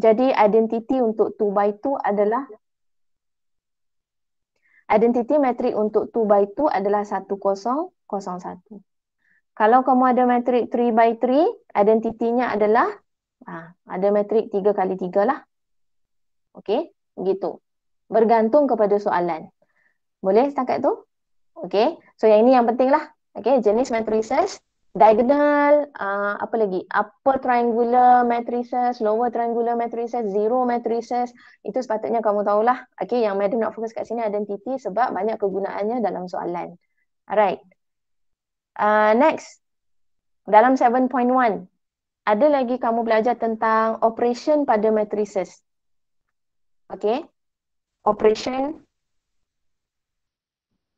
Jadi identiti untuk 2 by 2 adalah identiti matrik untuk 2 by 2 adalah 1001. Kalau kamu ada matrik 3 by 3, identitinya adalah ha, ada matrik 3 kali 3 lah. Okey, begitu. Bergantung kepada soalan. Boleh setakat tu? Okey, so yang ini yang penting lah. Okey, jenis matrices diagonal, uh, apa lagi, upper triangular matrices, lower triangular matrices, zero matrices, itu sepatutnya kamu tahulah. Okay, yang madam nak fokus kat sini identity sebab banyak kegunaannya dalam soalan. Alright. Uh, next. Dalam 7.1, ada lagi kamu belajar tentang operation pada matrices. Okay. Operation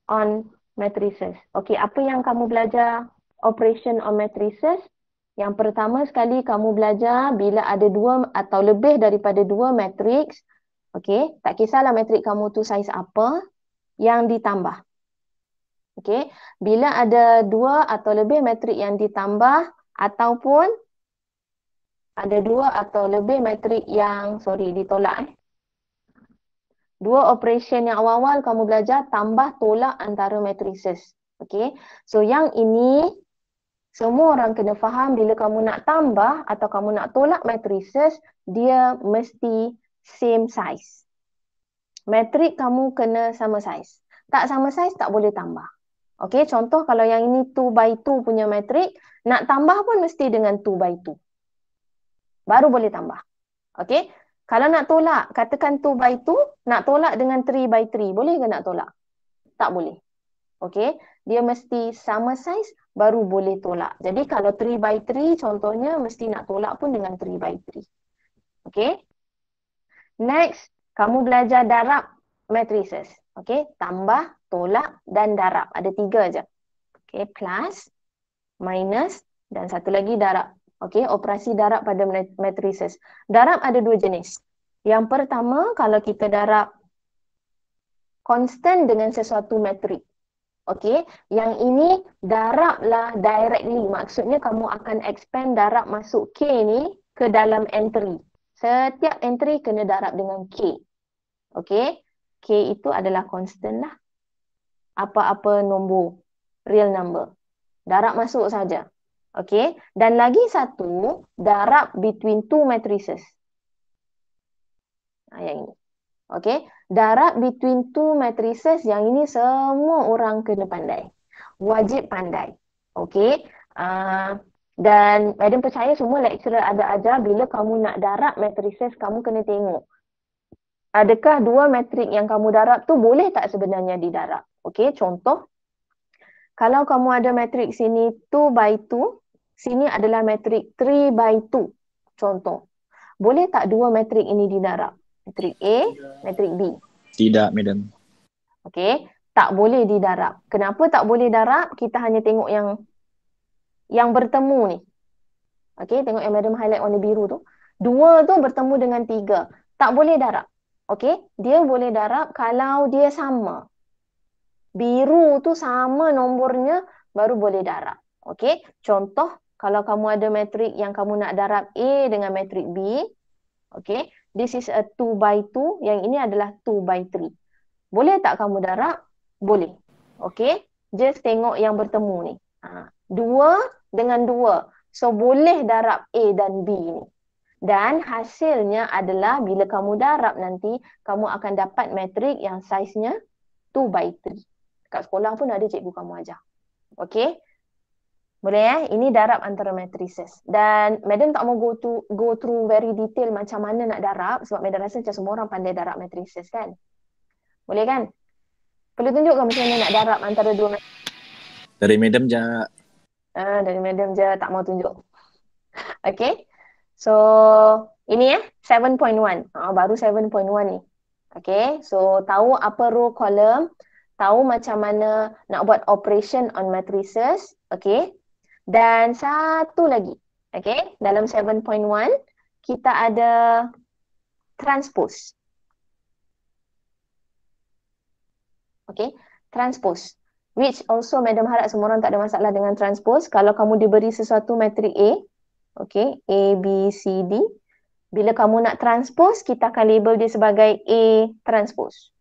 on matrices. Okay, apa yang kamu belajar operation on matrices. Yang pertama sekali kamu belajar bila ada dua atau lebih daripada dua matrix. Okey, tak kisahlah matrix kamu tu saiz apa yang ditambah. Okey, bila ada dua atau lebih matrix yang ditambah ataupun ada dua atau lebih matrix yang sorry ditolak eh. Dua operation yang awal-awal kamu belajar tambah tolak antara matrices. Okey. So yang ini semua orang kena faham bila kamu nak tambah atau kamu nak tolak matrices, dia mesti same size. Matrik kamu kena sama size. Tak sama size, tak boleh tambah. Okay, contoh kalau yang ini 2 by 2 punya matrik, nak tambah pun mesti dengan 2 by 2. Baru boleh tambah. Okay, kalau nak tolak, katakan 2 by 2, nak tolak dengan 3 by 3, boleh ke nak tolak? Tak boleh. Okay, dia mesti sama saiz baru boleh tolak. Jadi kalau 3 by 3 contohnya mesti nak tolak pun dengan 3 by 3. Okay. Next, kamu belajar darab matrices. Okay, tambah, tolak dan darab. Ada tiga aja. Okay, plus, minus dan satu lagi darab. Okay, operasi darab pada matrices. Darab ada dua jenis. Yang pertama, kalau kita darab constant dengan sesuatu matrix. Okey, yang ini daraplah directly. Maksudnya kamu akan expand darab masuk K ni ke dalam entry. Setiap entry kena darab dengan K. Okey, K itu adalah constant lah. Apa-apa nombor, real number. Darab masuk saja. Okey, dan lagi satu, darab between two matrices. Ayah ini. Okay, darab between two matrices yang ini semua orang kena pandai. Wajib pandai. Okay, uh, dan Madam percaya semua lecturer ada ajar bila kamu nak darab matrices, kamu kena tengok. Adakah dua matrik yang kamu darab tu boleh tak sebenarnya didarab? Okay, contoh. Kalau kamu ada matrik sini 2 by 2, sini adalah matrik 3 by 2. Contoh. Boleh tak dua matrik ini didarab? matrik A, matrik B? Tidak, madam. Okey, tak boleh didarab. Kenapa tak boleh darab? Kita hanya tengok yang yang bertemu ni. Okey, tengok yang madam highlight warna biru tu. Dua tu bertemu dengan tiga. Tak boleh darab. Okey, dia boleh darab kalau dia sama. Biru tu sama nombornya baru boleh darab. Okey, contoh kalau kamu ada matrik yang kamu nak darab A dengan matrik B, okey, This is a 2 by 2. Yang ini adalah 2 by 3. Boleh tak kamu darab? Boleh. Okay. Just tengok yang bertemu ni. Ha. Dua dengan dua. So boleh darab A dan B ni. Dan hasilnya adalah bila kamu darab nanti, kamu akan dapat matrik yang saiznya 2 by 3. Kat sekolah pun ada cikgu kamu ajar. Okay. Boleh eh? Ini darab antara matrices. Dan madam tak mau go to go through very detail macam mana nak darab sebab madam rasa macam semua orang pandai darab matrices kan? Boleh kan? Perlu tunjukkan macam mana nak darab antara dua matrices. Dari madam je. Ah, dari madam je tak mau tunjuk. Okay. So, ini eh 7.1. Oh, ah, baru 7.1 ni. Okay. So, tahu apa row column. Tahu macam mana nak buat operation on matrices. Okay. Dan satu lagi. Okay. Dalam 7.1, kita ada transpose. Okay. Transpose. Which also, Madam harap semua orang tak ada masalah dengan transpose. Kalau kamu diberi sesuatu matrik A, okay, A, B, C, D. Bila kamu nak transpose, kita akan label dia sebagai A transpose.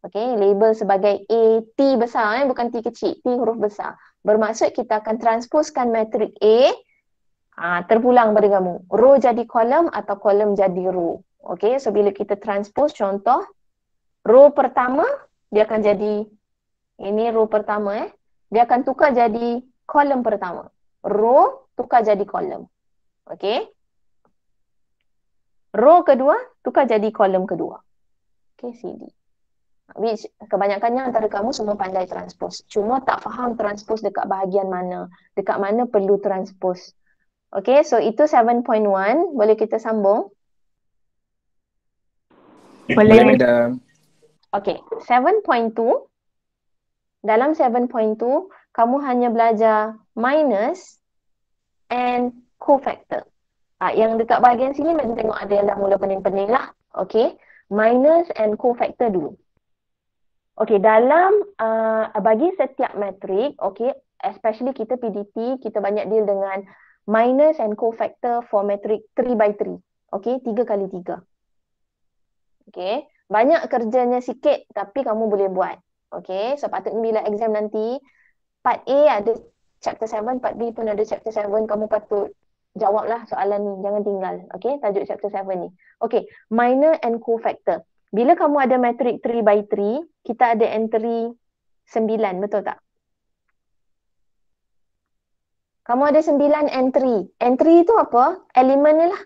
Okay, label sebagai A, T besar, eh? bukan T kecil, T huruf besar. Bermaksud kita akan transposkan matrik A uh, terpulang pada kamu. Row jadi kolom atau kolom jadi row. Okey. so bila kita transpose contoh row pertama dia akan jadi ini row pertama eh. Dia akan tukar jadi kolom pertama. Row tukar jadi kolom. Okey. Row kedua tukar jadi kolom kedua. Okay, sini which kebanyakannya antara kamu semua pandai transpose cuma tak faham transpose dekat bahagian mana dekat mana perlu transpose okay so itu 7.1 boleh kita sambung eh, boleh madam okay 7.2 dalam 7.2 kamu hanya belajar minus and cofactor uh, yang dekat bahagian sini macam tengok ada yang dah mula pening-pening lah okay minus and cofactor dulu Okey, dalam uh, bagi setiap matrik, okey, especially kita PDT, kita banyak deal dengan minus and cofactor for metric 3 by 3. Okey, 3 kali 3. Okey, banyak kerjanya sikit tapi kamu boleh buat. Okey, so sepatutnya bila exam nanti part A ada chapter 7, part B pun ada chapter 7, kamu patut jawablah soalan ni, jangan tinggal. Okey, tajuk chapter 7 ni. Okey, minor and cofactor. Bila kamu ada metric 3 by 3, kita ada entry sembilan betul tak kamu ada sembilan entry entry itu apa elemen ni lah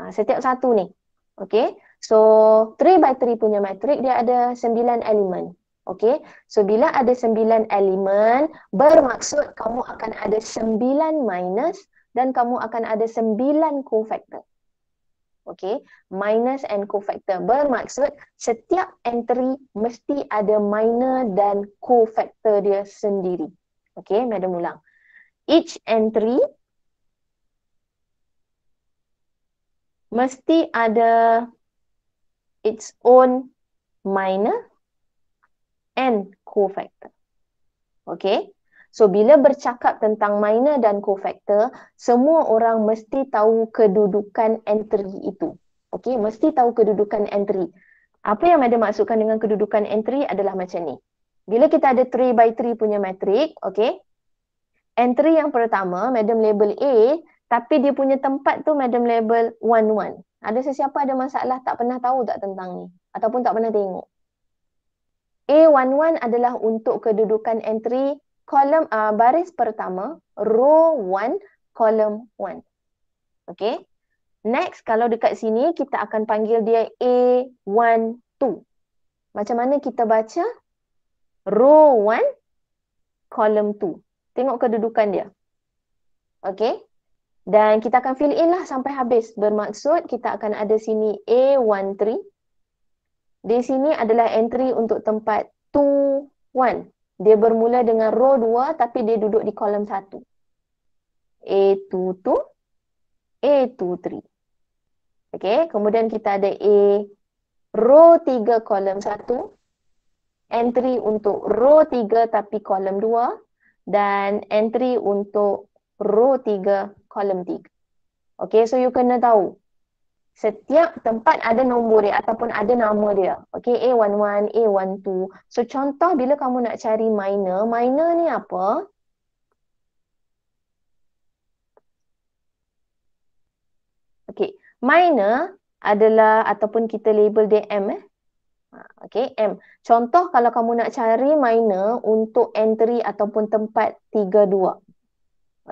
ha, setiap satu ni okay so 3 by 3 punya matrik dia ada sembilan elemen Okay, so bila ada sembilan elemen, bermaksud kamu akan ada sembilan minus dan kamu akan ada sembilan cofactor okay, minus and cofactor. Bermaksud setiap entry mesti ada minor dan cofactor dia sendiri. Okay, Madam ulang. Each entry mesti ada its own minor and cofactor. Okay, So bila bercakap tentang minor dan cofactor, semua orang mesti tahu kedudukan entry itu. Okay, mesti tahu kedudukan entry. Apa yang ada maksudkan dengan kedudukan entry adalah macam ni. Bila kita ada 3 by 3 punya matrik, okay? Entry yang pertama, madam label A, tapi dia punya tempat tu madam label 1 1. Ada sesiapa ada masalah tak pernah tahu tak tentang ni ataupun tak pernah tengok. A11 adalah untuk kedudukan entry kolom uh, baris pertama row 1 kolom 1 okey next kalau dekat sini kita akan panggil dia a 1 2 macam mana kita baca row 1 kolom 2 tengok kedudukan dia okey dan kita akan fill in lah sampai habis bermaksud kita akan ada sini a 1 3 di sini adalah entry untuk tempat 2 1 dia bermula dengan row 2 tapi dia duduk di kolom 1. A2 tu, A2 3. Okey, kemudian kita ada A row 3 kolom 1. Entry untuk row 3 tapi kolom 2 dan entry untuk row 3 kolom 3. Okey, so you kena tahu setiap tempat ada nombor dia ataupun ada nama dia. Okey, A11, A12. So, contoh bila kamu nak cari minor, minor ni apa? Okey, minor adalah ataupun kita label dia M eh. Ha, okay, M. Contoh kalau kamu nak cari minor untuk entry ataupun tempat 32.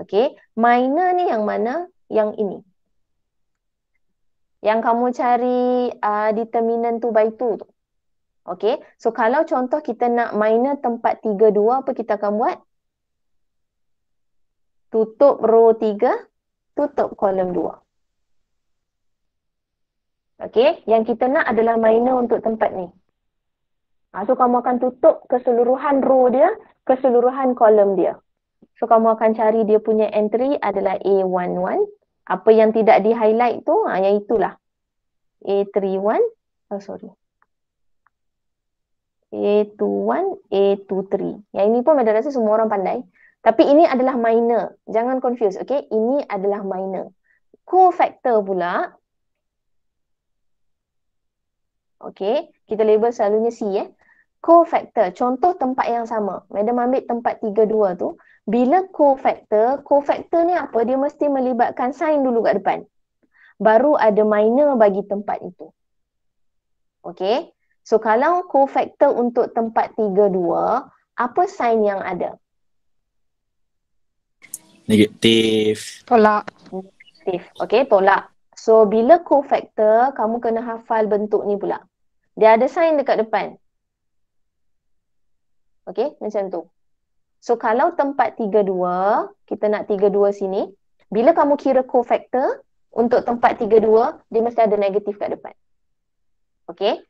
okey, minor ni yang mana? Yang ini yang kamu cari uh, determinan tu by two tu. Okay, so kalau contoh kita nak minor tempat 3, 2, apa kita akan buat? Tutup row 3, tutup kolom 2. Okay, yang kita nak adalah minor untuk tempat ni. Ha, so kamu akan tutup keseluruhan row dia, keseluruhan kolom dia. So kamu akan cari dia punya entry adalah A11 apa yang tidak di highlight tu ha, yang itulah A31 oh sorry A21 A23 yang ini pun madrasah semua orang pandai tapi ini adalah minor jangan confuse Okay, ini adalah minor Co cofactor pula Okay, kita label selalunya C eh Co-factor. Contoh tempat yang sama. Madam ambil tempat 32 tu. Bila co-factor, co-factor ni apa? Dia mesti melibatkan sign dulu kat depan. Baru ada minor bagi tempat itu. Okay. So kalau co-factor untuk tempat 32, apa sign yang ada? Negatif. Tolak. Negatif. Okay, tolak. So bila co-factor, kamu kena hafal bentuk ni pula. Dia ada sign dekat depan. Okey, macam tu. So kalau tempat 32, kita nak 32 sini, bila kamu kira cofactor untuk tempat 32, dia mesti ada negatif kat depan. Okey.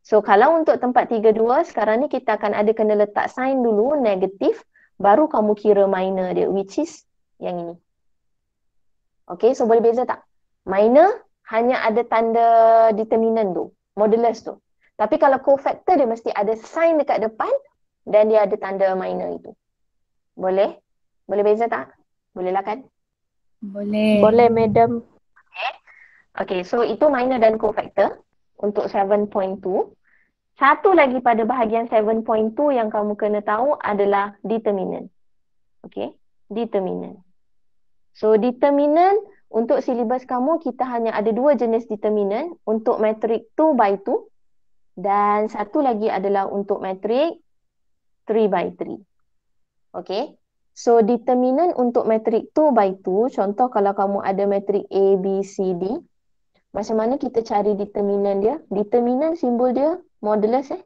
So kalau untuk tempat 32, sekarang ni kita akan ada kena letak sign dulu negatif baru kamu kira minor dia which is yang ini. Okey, so boleh beza tak? Minor hanya ada tanda determinan tu, modulus tu. Tapi kalau cofactor dia mesti ada sign dekat depan dan dia ada tanda minor itu. Boleh? Boleh beza tak? Boleh lah kan? Boleh. Boleh madam. Okay. Eh? okay so itu minor dan cofactor untuk 7.2. Satu lagi pada bahagian 7.2 yang kamu kena tahu adalah determinant. Okay. Determinant. So determinant untuk silibus kamu kita hanya ada dua jenis determinant untuk matrik 2 by 2 dan satu lagi adalah untuk matrik 3 by 3. Okay. So determinant untuk matrik 2 by 2, contoh kalau kamu ada matrik A, B, C, D, macam mana kita cari determinant dia? Determinant simbol dia modulus eh?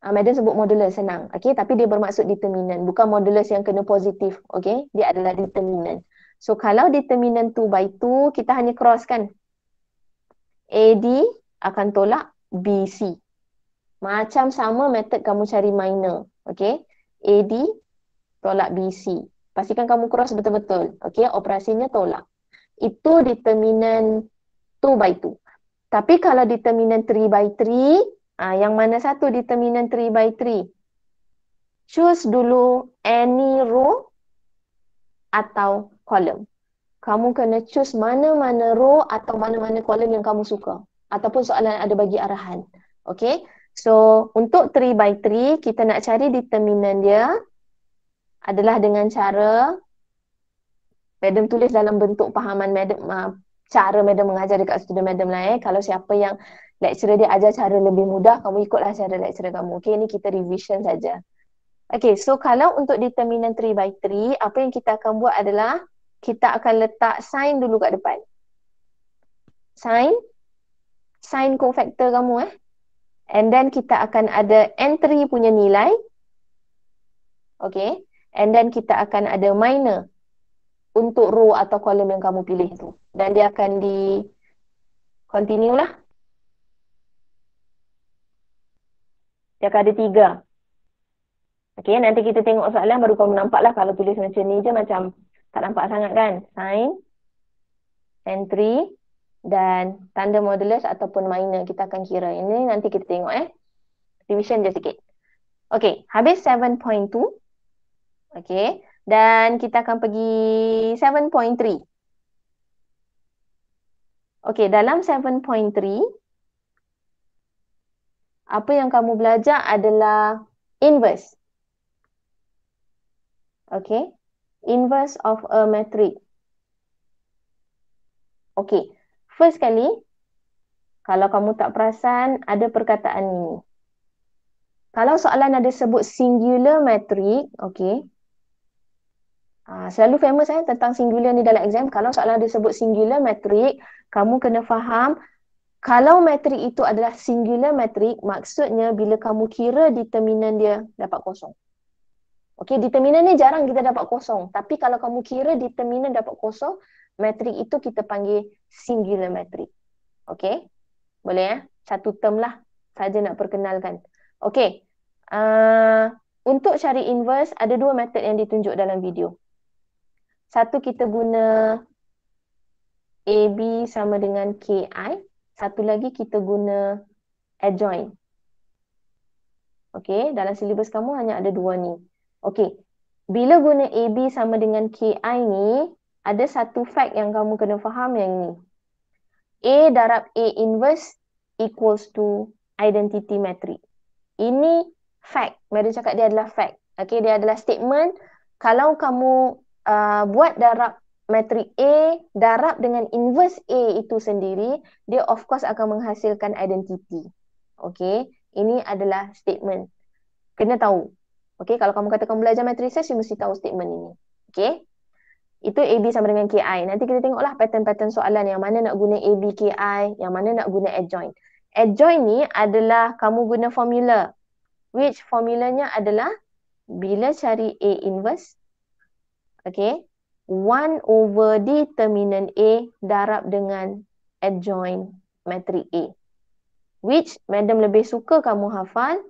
Uh, Madam sebut modulus senang. Okay, tapi dia bermaksud determinant. Bukan modulus yang kena positif. Okay, dia adalah determinant. So kalau determinant 2 by 2, kita hanya cross kan? AD akan tolak BC. Macam sama method kamu cari minor. Okay. AD tolak BC. Pastikan kamu cross betul-betul. Okay. Operasinya tolak. Itu determinan 2 by 2. Tapi kalau determinan 3 by 3, ah yang mana satu determinan 3 by 3? Choose dulu any row atau column. Kamu kena choose mana-mana row atau mana-mana column yang kamu suka. Ataupun soalan ada bagi arahan. Okay. So, untuk 3 by 3, kita nak cari determinan dia adalah dengan cara Madam tulis dalam bentuk pahaman Madam, cara Madam mengajar dekat student Madam lah eh. Kalau siapa yang lecturer dia ajar cara lebih mudah, kamu ikutlah cara lecturer kamu. Okay, ni kita revision saja. Okay, so kalau untuk determinan 3 by 3, apa yang kita akan buat adalah kita akan letak sign dulu kat depan. Sign. Sign cofactor kamu eh and then kita akan ada entry punya nilai okay and then kita akan ada minor untuk row atau kolom yang kamu pilih tu dan dia akan di continue lah dia akan ada tiga okay nanti kita tengok soalan baru kamu nampak lah kalau tulis macam ni je macam tak nampak sangat kan sign entry dan tanda modulus ataupun minor kita akan kira. Ini nanti kita tengok eh. Revision je sikit. Okay, habis 7.2. Okay, dan kita akan pergi 7.3. Okay, dalam 7.3, apa yang kamu belajar adalah inverse. Okay, inverse of a matrix. Okay, First kali, kalau kamu tak perasan, ada perkataan ni. Kalau soalan ada sebut singular matrix, okay. Uh, ah, selalu famous eh, tentang singular ni dalam exam. Kalau soalan ada sebut singular matrix, kamu kena faham kalau matrik itu adalah singular matrik, maksudnya bila kamu kira determinan dia dapat kosong. Okay, determinan ni jarang kita dapat kosong. Tapi kalau kamu kira determinan dapat kosong, Matrik itu kita panggil singular matrik. Okay? Boleh ya? Satu term lah. Saja nak perkenalkan. Okay. Uh, untuk cari inverse, ada dua method yang ditunjuk dalam video. Satu kita guna AB sama dengan KI. Satu lagi kita guna adjoint. Okay, dalam silibus kamu hanya ada dua ni. Okay, bila guna AB sama dengan KI ni, ada satu fact yang kamu kena faham yang ni. A darab A inverse equals to identity matrix. Ini fact. Mereka cakap dia adalah fact. Okay, dia adalah statement. Kalau kamu uh, buat darab matrix A, darab dengan inverse A itu sendiri, dia of course akan menghasilkan identity. Okay, ini adalah statement. Kena tahu. Okay, kalau kamu kata kamu belajar matrices, you mesti tahu statement ini. Okay. Itu AB sama dengan KI. Nanti kita tengoklah pattern-pattern soalan yang mana nak guna AB, KI, yang mana nak guna adjoint. Adjoint ni adalah kamu guna formula. Which formulanya adalah bila cari A inverse. Okay. 1 over determinant A darab dengan adjoint matrix A. Which madam lebih suka kamu hafal.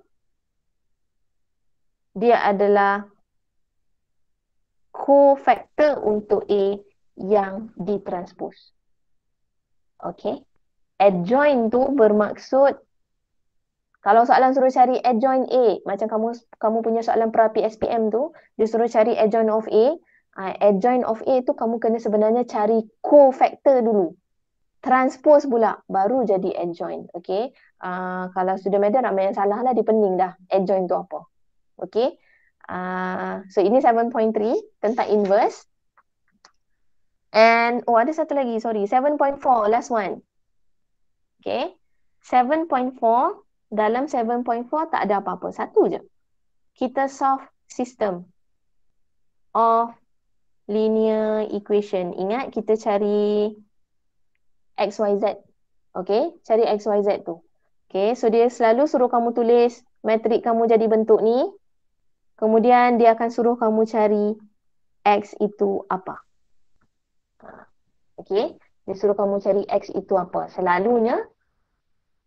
Dia adalah cofactor untuk A yang ditranspose. Okay. Adjoin tu bermaksud kalau soalan suruh cari adjoin A macam kamu kamu punya soalan pra PSPM tu dia suruh cari adjoin of A uh, ah, adjoin of A tu kamu kena sebenarnya cari cofactor dulu transpose pula baru jadi adjoin okey uh, ah, kalau sudah meda ramai yang salah lah dia pening dah adjoin tu apa okey Ah, so ini 7.3 tentang inverse. And oh ada satu lagi, sorry, 7.4 last one. Okay, 7.4 dalam 7.4 tak ada apa-apa satu je. Kita solve system of linear equation. Ingat kita cari x, y, z. Okay, cari x, y, z tu. Okay, so dia selalu suruh kamu tulis matrik kamu jadi bentuk ni. Kemudian dia akan suruh kamu cari X itu apa. Okay. Dia suruh kamu cari X itu apa. Selalunya,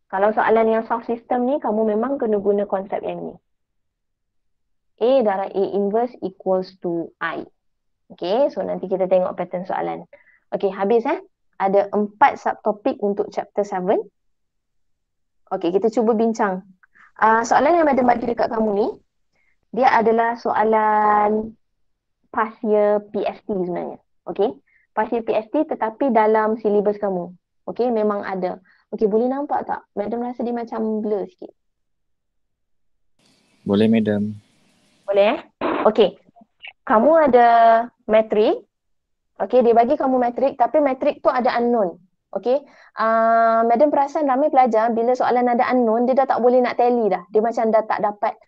kalau soalan yang soft system ni, kamu memang kena guna konsep yang ni. A darah A inverse equals to I. Okay, so nanti kita tengok pattern soalan. Okay, habis eh. Ada empat subtopik untuk chapter 7. Okay, kita cuba bincang. Uh, soalan yang madam bagi dekat kamu ni, dia adalah soalan pasir PST sebenarnya. Okay. Pasir PST tetapi dalam silibus kamu. Okay. Memang ada. Okay. Boleh nampak tak? Madam rasa dia macam blur sikit. Boleh madam. Boleh eh? Okay. Kamu ada matrik. Okay. Dia bagi kamu matrik tapi matrik tu ada unknown. Okay. Uh, ah, madam perasan ramai pelajar bila soalan ada unknown dia dah tak boleh nak tally dah. Dia macam dah tak dapat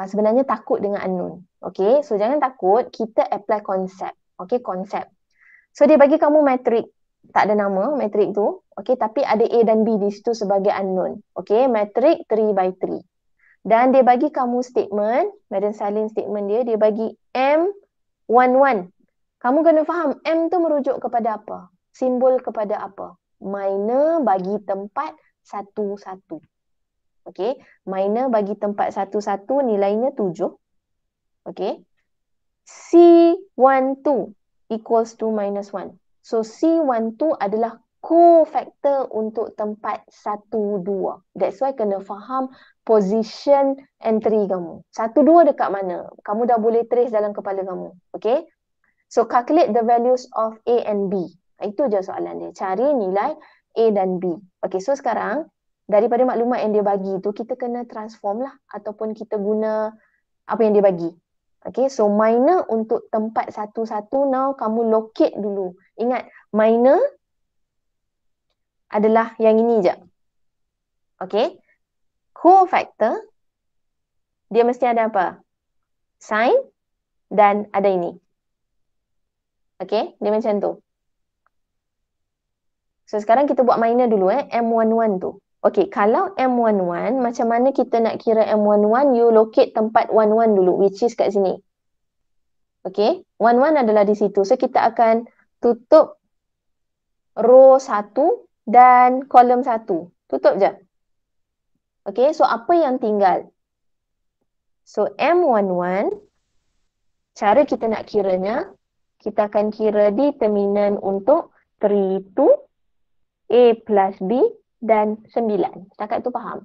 uh, sebenarnya takut dengan unknown. Okay, so jangan takut. Kita apply konsep. Okay, konsep. So dia bagi kamu matrik. Tak ada nama matrik tu. Okay, tapi ada A dan B di situ sebagai unknown. Okay, matrik 3 by 3. Dan dia bagi kamu statement. Madden Salin statement dia. Dia bagi M11. Kamu kena faham M tu merujuk kepada apa? Simbol kepada apa? Minor bagi tempat satu-satu. Okey, minor bagi tempat satu-satu nilainya tujuh. Okey. C12 equals to minus one. So C12 adalah co-factor untuk tempat satu dua. That's why kena faham position entry kamu. Satu dua dekat mana? Kamu dah boleh trace dalam kepala kamu. Okay? So calculate the values of A and B. Itu je soalan dia. Cari nilai A dan B. Okay, so sekarang daripada maklumat yang dia bagi tu kita kena transform lah ataupun kita guna apa yang dia bagi. Okay, so minor untuk tempat satu-satu now kamu locate dulu. Ingat, minor adalah yang ini je. Okay, cofactor dia mesti ada apa? Sign dan ada ini. Okay, dia macam tu. So sekarang kita buat minor dulu eh, M11 tu. Okay, kalau M11, macam mana kita nak kira M11? You locate tempat 11 dulu, which is kat sini. Okay, 11 adalah di situ. So, kita akan tutup row 1 dan kolom 1. Tutup je. Okay, so apa yang tinggal? So, M11, cara kita nak kiranya, kita akan kira di determinan untuk 3, 2, A plus B dan sembilan. Setakat tu faham?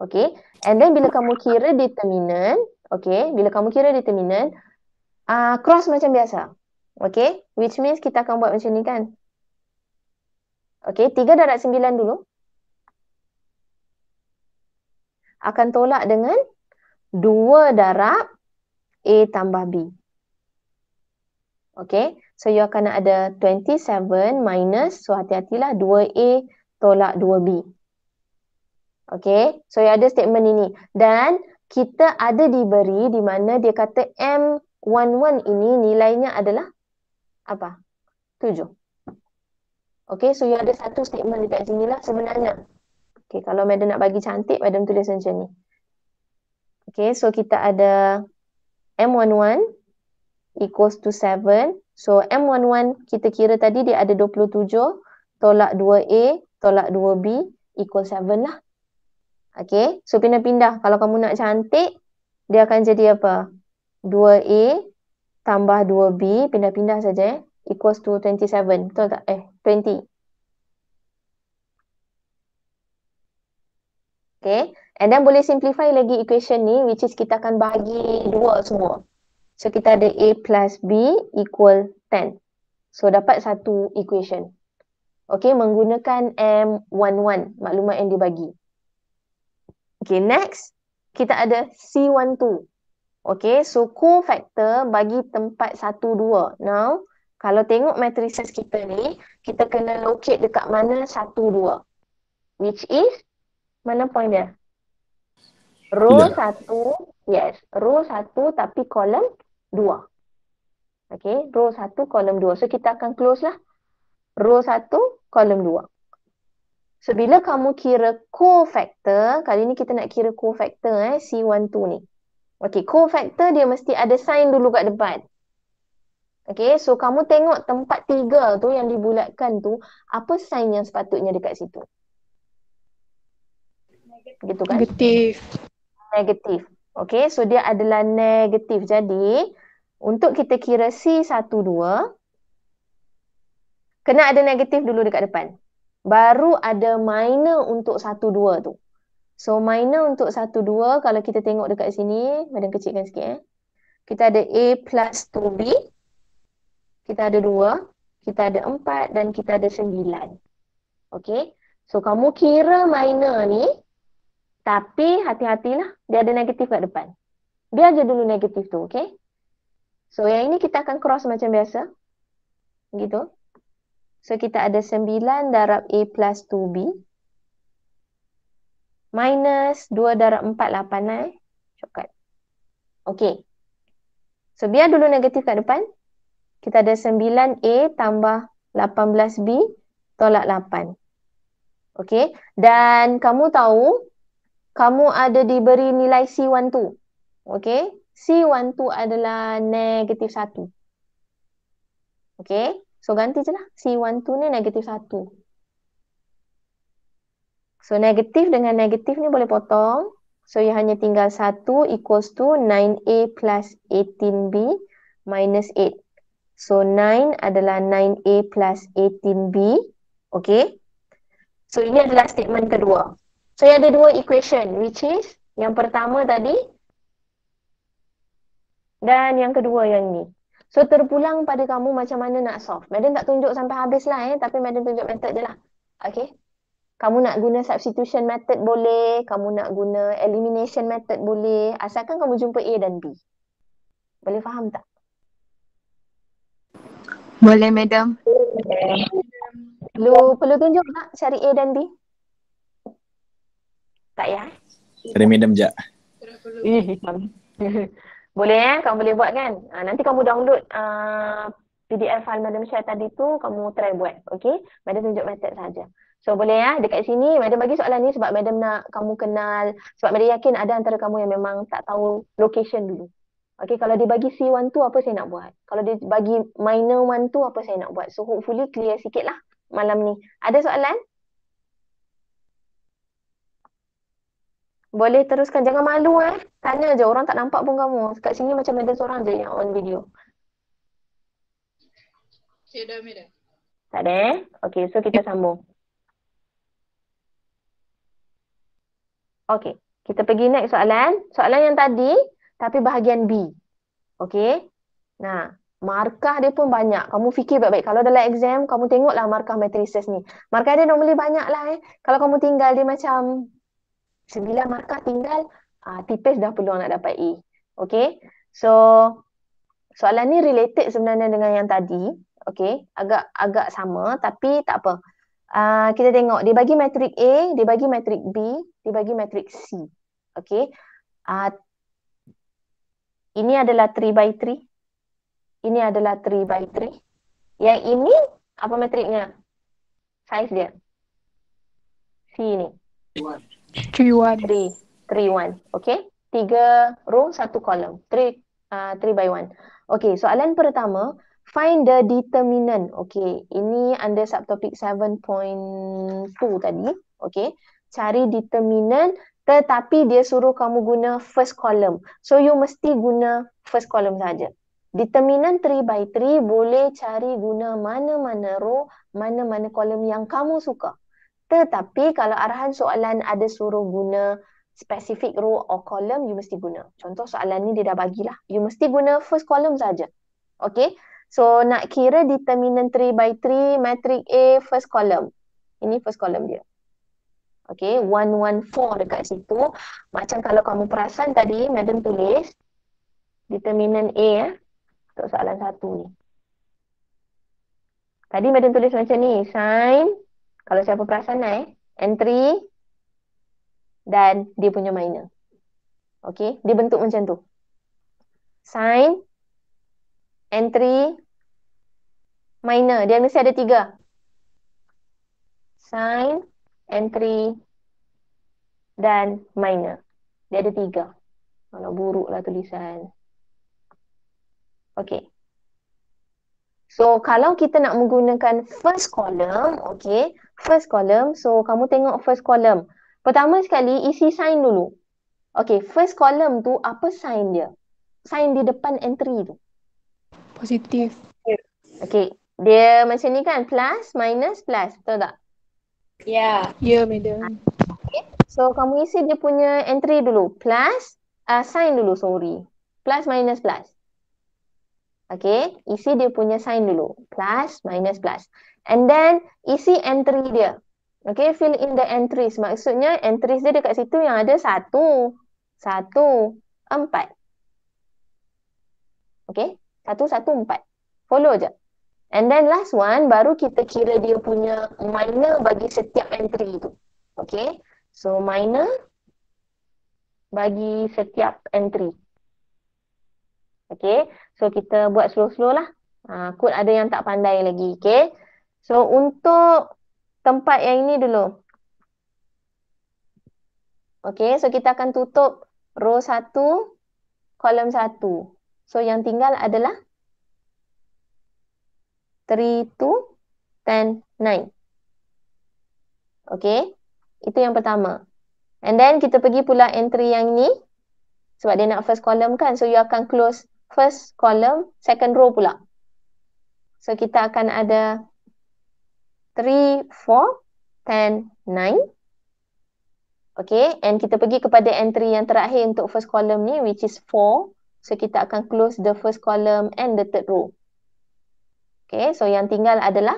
Okay. And then bila kamu kira determinant, okay, bila kamu kira determinant, uh, cross macam biasa. Okay. Which means kita akan buat macam ni kan? Okay. tiga darat sembilan dulu. Akan tolak dengan dua darab A tambah B. Okay. So you akan ada 27 minus, so hati-hatilah 2A tolak 2B. Okay, so you ada statement ini. Dan kita ada diberi di mana dia kata M11 ini nilainya adalah apa? 7. Okay, so you ada satu statement dekat sini lah sebenarnya. Okay, kalau madam nak bagi cantik, madam tulis macam ni. Okay, so kita ada M11 equals to 7 So M11 kita kira tadi dia ada 27 tolak 2A tolak 2B equal 7 lah. Okay. So pindah-pindah. Kalau kamu nak cantik, dia akan jadi apa? 2A tambah 2B. Pindah-pindah saja eh. Equals to 27. Betul tak? Eh, 20. Okay. And then boleh simplify lagi equation ni which is kita akan bagi dua semua. So kita ada A plus B equal 10. So dapat satu equation. Okay, menggunakan M11, maklumat yang dibagi. Okay, next. Kita ada C12. Okay, so cofactor bagi tempat 1, 2. Now, kalau tengok matrices kita ni, kita kena locate dekat mana 1, 2. Which is, mana point dia? Row 1, yes. Row 1 tapi column dua. Okay, row satu, kolom dua. So, kita akan close lah. Row satu, kolom dua. So, bila kamu kira cofactor, kali ni kita nak kira cofactor eh, C12 ni. Okay, cofactor dia mesti ada sign dulu kat depan. Okay, so kamu tengok tempat tiga tu yang dibulatkan tu, apa sign yang sepatutnya dekat situ? Negatif. Gitu kan? Negatif. Negatif. Okay, so dia adalah negatif. Jadi, untuk kita kira C12, kena ada negatif dulu dekat depan. Baru ada minor untuk 1, 2 tu. So minor untuk 1, 2, kalau kita tengok dekat sini, badan kecilkan sikit. Eh. Kita ada A plus 2B. Kita ada 2. Kita ada 4 dan kita ada 9. Okay. So kamu kira minor ni, tapi hati-hatilah dia ada negatif kat depan. Biar je dulu negatif tu, okay? So yang ini kita akan cross macam biasa. Gitu. So kita ada 9 darab A plus 2B. Minus 2 darab 4 lapanai. Cokat. Okay. So biar dulu negatif kat depan. Kita ada 9A tambah 18B tolak 8. Okay. Dan kamu tahu kamu ada diberi nilai C12. Okay. C12 adalah negatif 1. Okay. So, ganti je lah. C12 ni negatif 1. So, negatif dengan negatif ni boleh potong. So, ia hanya tinggal 1 equals to 9A plus 18B minus 8. So, 9 adalah 9A plus 18B. Okay. So, ini adalah statement kedua. So, ia ada dua equation which is yang pertama tadi dan yang kedua yang ni. So terpulang pada kamu macam mana nak solve. Madam tak tunjuk sampai habis lah eh. Tapi Madam tunjuk method je lah. Okay. Kamu nak guna substitution method boleh. Kamu nak guna elimination method boleh. Asalkan kamu jumpa A dan B. Boleh faham tak? Boleh Madam. Lu perlu tunjuk tak cari A dan B? Tak ya? Cari Madam je. Boleh eh, kamu boleh buat kan? Uh, nanti kamu download uh, ah, PDF file Madam Syah tadi tu, kamu try buat. Okay? Madam tunjuk method saja. So boleh ya, dekat sini Madam bagi soalan ni sebab Madam nak kamu kenal, sebab Madam yakin ada antara kamu yang memang tak tahu location dulu. Okay, kalau dia bagi C1 tu apa saya nak buat? Kalau dia bagi minor 1 tu apa saya nak buat? So hopefully clear sikit lah malam ni. Ada soalan? Boleh teruskan. Jangan malu eh. Tanya je. Orang tak nampak pun kamu. Kat sini macam ada seorang je yang on video. Okay, dah ambil Tak ada eh? Okay, so kita sambung. Okay, kita pergi next soalan. Soalan yang tadi, tapi bahagian B. Okay? Nah, markah dia pun banyak. Kamu fikir baik-baik. Kalau dalam exam, kamu tengoklah markah matrices ni. Markah dia normally banyak lah eh. Kalau kamu tinggal dia macam Sembilan markah tinggal, uh, tipis dah perlu nak dapat A. Okay, so soalan ni related sebenarnya dengan yang tadi. Okay, agak agak sama tapi tak apa. Uh, kita tengok, dia bagi matrik A, dia bagi matrik B, dia bagi matrik C. Okay, uh, ini adalah 3 by 3. Ini adalah 3 by 3. Yang ini apa matriknya? Size dia. C ni. Three one. Three. Three one. Okay. Tiga row, satu kolom. Three, uh, three by one. Okay. Soalan pertama. Find the determinant. Okay. Ini under subtopik 7.2 tadi. Okay. Cari determinant tetapi dia suruh kamu guna first column. So you mesti guna first column saja. Determinant 3 by 3 boleh cari guna mana-mana row, mana-mana column yang kamu suka. Tetapi kalau arahan soalan ada suruh guna specific row or column, you mesti guna. Contoh soalan ni dia dah bagilah. You mesti guna first column saja. Okay. So nak kira determinant 3 by 3 matrix A first column. Ini first column dia. Okay. 1, 1, 4 dekat situ. Macam kalau kamu perasan tadi, madam tulis determinant A eh, untuk soalan satu ni. Tadi madam tulis macam ni. sign kalau siapa perasan eh entry dan dia punya minor okey dia bentuk macam tu sign entry minor dia mesti ada tiga sign entry dan minor dia ada tiga kalau buruklah tulisan okey So kalau kita nak menggunakan first column, okay, first column. So kamu tengok first column. Pertama sekali isi sign dulu. Okay, first column tu apa sign dia? Sign di depan entry tu. Positif. Okay, dia macam ni kan plus minus plus, betul tak? Ya. Yeah. Ya, yeah, madam. Okay, so kamu isi dia punya entry dulu. Plus, uh, sign dulu, sorry. Plus minus plus. Okay, isi dia punya sign dulu. Plus, minus, plus. And then, isi entry dia. Okay, fill in the entries. Maksudnya, entries dia dekat situ yang ada satu. Satu, empat. Okay, satu, satu, empat. Follow je. And then last one, baru kita kira dia punya minor bagi setiap entry itu. Okay, so minor bagi setiap entry. Okay, So kita buat slow-slow lah. Uh, kot ada yang tak pandai lagi. Okay. So untuk tempat yang ini dulu. Okay. So kita akan tutup row 1, kolom 1. So yang tinggal adalah 3, 2, 10, 9. Okay. Itu yang pertama. And then kita pergi pula entry yang ni. Sebab dia nak first column kan. So you akan close first column, second row pula. So kita akan ada 3, 4, 10, 9. Okay, and kita pergi kepada entry yang terakhir untuk first column ni which is 4. So kita akan close the first column and the third row. Okay, so yang tinggal adalah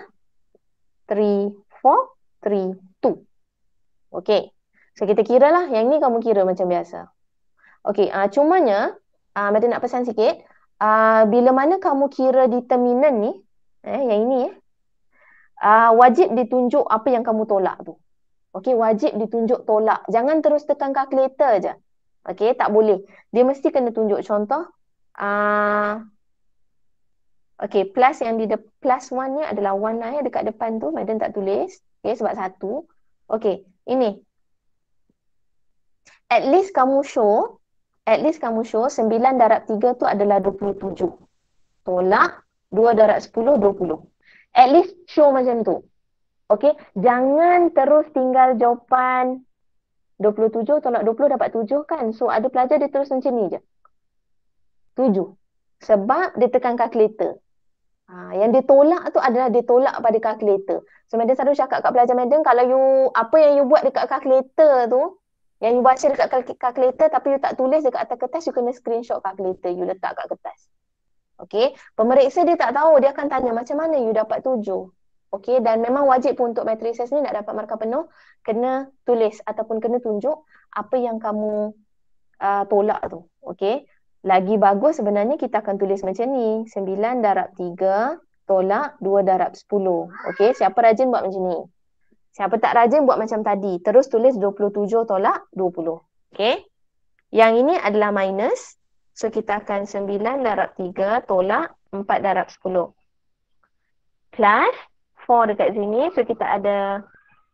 3, 4, 3, 2. Okay, so kita kira lah. Yang ni kamu kira macam biasa. Okay, uh, cumanya uh, ah, Mata nak pesan sikit uh, Bila mana kamu kira determinan ni eh, Yang ini eh, uh, Wajib ditunjuk apa yang kamu tolak tu Okey, wajib ditunjuk tolak. Jangan terus tekan kalkulator je. Okey, tak boleh. Dia mesti kena tunjuk contoh. Uh, okey. plus yang di depan, plus one ni adalah one lah ya, dekat depan tu. Madam tak tulis. Okey, sebab satu. Okey, ini. At least kamu show at least kamu show 9 darab 3 tu adalah 27. Tolak 2 darab 10, 20. At least show macam tu. Okay? Jangan terus tinggal jawapan 27 tolak 20 dapat 7 kan? So ada pelajar dia terus macam ni je. 7. Sebab dia tekan kalkulator. Ha, yang dia tolak tu adalah dia tolak pada kalkulator. So, Madam selalu cakap kat pelajar Madam, kalau you, apa yang you buat dekat kalkulator tu, yang you baca dekat kalkulator tapi you tak tulis dekat atas kertas, you kena screenshot kalkulator you letak kat kertas. Okay. Pemeriksa dia tak tahu, dia akan tanya macam mana you dapat tujuh. Okay. Dan memang wajib pun untuk matrices ni nak dapat markah penuh, kena tulis ataupun kena tunjuk apa yang kamu uh, tolak tu. Okay. Lagi bagus sebenarnya kita akan tulis macam ni. Sembilan darab tiga, tolak dua darab sepuluh. Okay. Siapa rajin buat macam ni? Siapa tak rajin buat macam tadi. Terus tulis 27 tolak 20. Okay. Yang ini adalah minus. So kita akan 9 darab 3 tolak 4 darab 10. Plus 4 dekat sini. So kita ada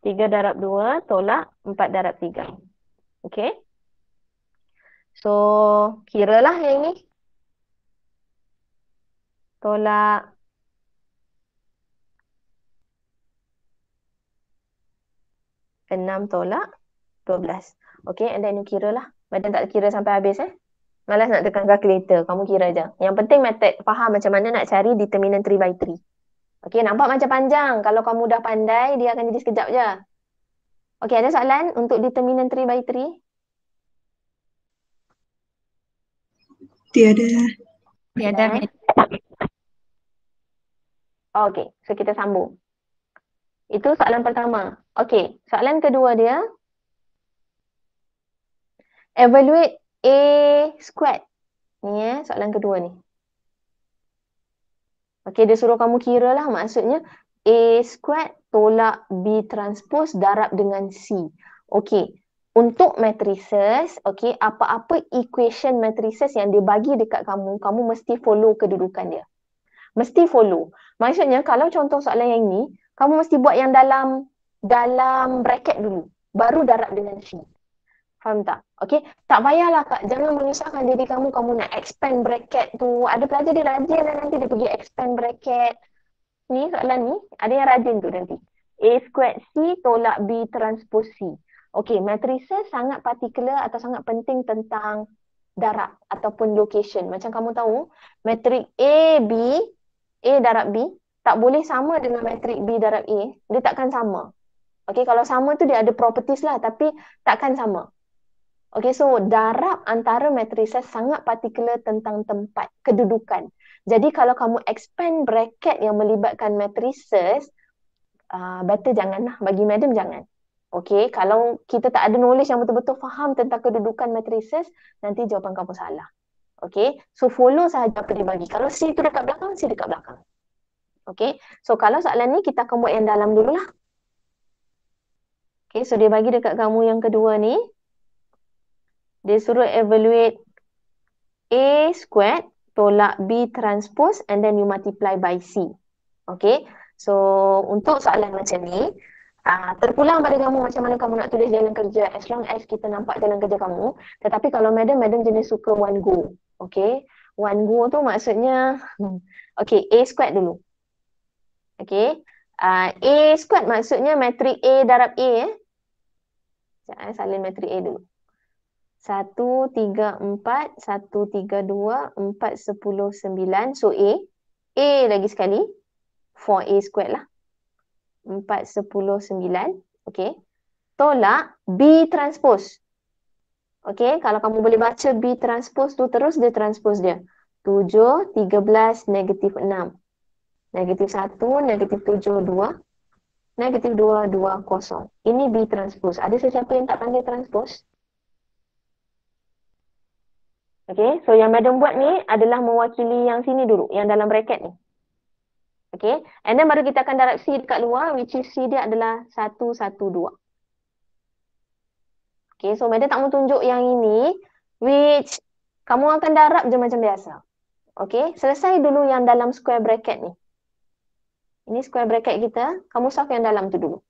3 darab 2 tolak 4 darab 3. Okay. So kiralah yang ini, Tolak Enam tolak dua belas, Okay, and then you kira lah. Badan tak kira sampai habis eh. Malas nak tekan kalkulator. Kamu kira aja. Yang penting method faham macam mana nak cari determinant 3 by 3. Okay, nampak macam panjang. Kalau kamu dah pandai, dia akan jadi sekejap je. Okay, ada soalan untuk determinant 3 by 3? Tiada. Tiada. Okay, so kita sambung. Itu soalan pertama. Okey, soalan kedua dia. Evaluate A squared. Ni eh, soalan kedua ni. Okey, dia suruh kamu kira lah maksudnya. A squared tolak B transpose darab dengan C. Okey, untuk matrices, okey, apa-apa equation matrices yang dia bagi dekat kamu, kamu mesti follow kedudukan dia. Mesti follow. Maksudnya, kalau contoh soalan yang ni, kamu mesti buat yang dalam dalam bracket dulu baru darab dengan fi faham tak okey tak payahlah kak jangan menyusahkan diri kamu kamu nak expand bracket tu ada pelajar dia rajin dan lah. nanti dia pergi expand bracket ni soalan ni ada yang rajin tu nanti a squared c tolak b transpose c okey matrices sangat particular atau sangat penting tentang darab ataupun location macam kamu tahu matrik a b a darab b tak boleh sama dengan matrik B darab A, dia takkan sama. Okay, kalau sama tu dia ada properties lah tapi takkan sama. Okay, so darab antara matrices sangat particular tentang tempat, kedudukan. Jadi kalau kamu expand bracket yang melibatkan matrices, uh, better jangan lah. Bagi madam jangan. Okay, kalau kita tak ada knowledge yang betul-betul faham tentang kedudukan matrices, nanti jawapan kamu salah. Okay, so follow sahaja apa dia bagi. Kalau C tu dekat belakang, C dekat belakang. Okay. So kalau soalan ni kita akan buat yang dalam dulu lah. Okay. So dia bagi dekat kamu yang kedua ni. Dia suruh evaluate A squared tolak B transpose and then you multiply by C. Okay. So untuk soalan macam ni, Uh, terpulang pada kamu macam mana kamu nak tulis jalan kerja as long as kita nampak jalan kerja kamu tetapi kalau madam, madam jenis suka one go okay, one go tu maksudnya hmm, okay, A square dulu Okay, Uh, ah, A squared maksudnya matrik A darab A. Eh. Sekejap, eh, salin matrik A dulu. 1, 3, 4, 1, 3, 2, 4, 10, 9. So A. A lagi sekali. 4A squared lah. 4, 10, 9. Okay, Tolak B transpose. Okay, kalau kamu boleh baca B transpose tu terus dia transpose dia. 7, 13, negatif 6 negatif 1, negatif 7, 2, negatif 2, 2, 0. Ini B transpose. Ada sesiapa yang tak pandai transpose? Okay, so yang madam buat ni adalah mewakili yang sini dulu, yang dalam bracket ni. Okay, and then baru kita akan darab C dekat luar, which is C dia adalah 1, 1, 2. Okay, so madam tak mau tunjuk yang ini, which kamu akan darab je macam biasa. Okay, selesai dulu yang dalam square bracket ni. Ini square bracket kita. Kamu solve yang dalam tu dulu.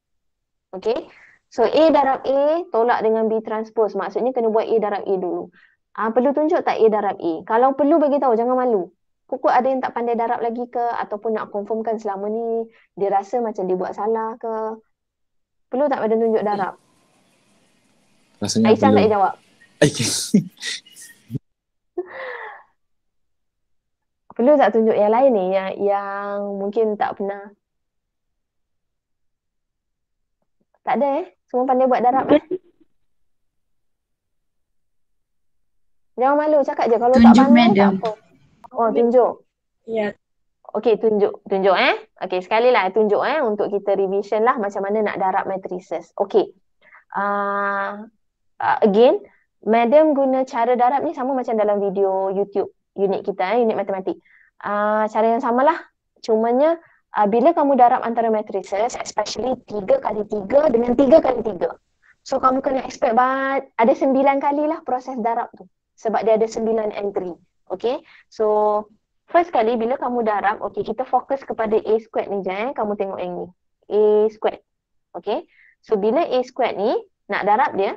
Okay. So A darab A tolak dengan B transpose. Maksudnya kena buat A darab A dulu. Ha, perlu tunjuk tak A darab A? Kalau perlu bagi tahu jangan malu. Pukul ada yang tak pandai darab lagi ke ataupun nak confirmkan selama ni dia rasa macam dia buat salah ke. Perlu tak pada tunjuk darab? Rasanya Aisyah tak jawab. Okay. perlu tak tunjuk yang lain ni yang yang mungkin tak pernah tak ada eh semua pandai buat darab eh? jangan malu cakap je kalau tunjuk tak pandai Tak apa. oh tunjuk ya yeah. Okey, tunjuk. Tunjuk eh. Okey, sekali lah tunjuk eh untuk kita revision lah macam mana nak darab matrices. Okey. Uh, uh, again, madam guna cara darab ni sama macam dalam video YouTube unit kita, eh, unit matematik. Uh, cara yang samalah. Cumanya, uh, bila kamu darab antara matrices, especially 3 kali 3 dengan 3 kali 3. So, kamu kena expect bat, ada 9 kali lah proses darab tu. Sebab dia ada 9 entry. Okay? So, first kali bila kamu darab, okay, kita fokus kepada A squared ni je. Eh. Kamu tengok yang ni. A squared. Okay? So, bila A squared ni, nak darab dia,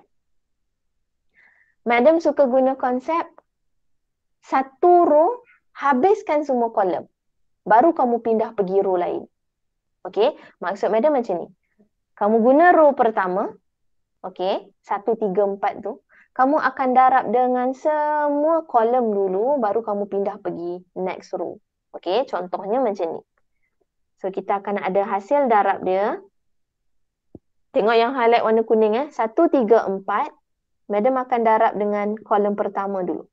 Madam suka guna konsep satu row habiskan semua kolom baru kamu pindah pergi row lain okey maksud madam macam ni kamu guna row pertama okey satu tiga empat tu kamu akan darab dengan semua kolom dulu baru kamu pindah pergi next row okey contohnya macam ni so kita akan ada hasil darab dia tengok yang highlight warna kuning eh 1 3 4 madam akan darab dengan kolom pertama dulu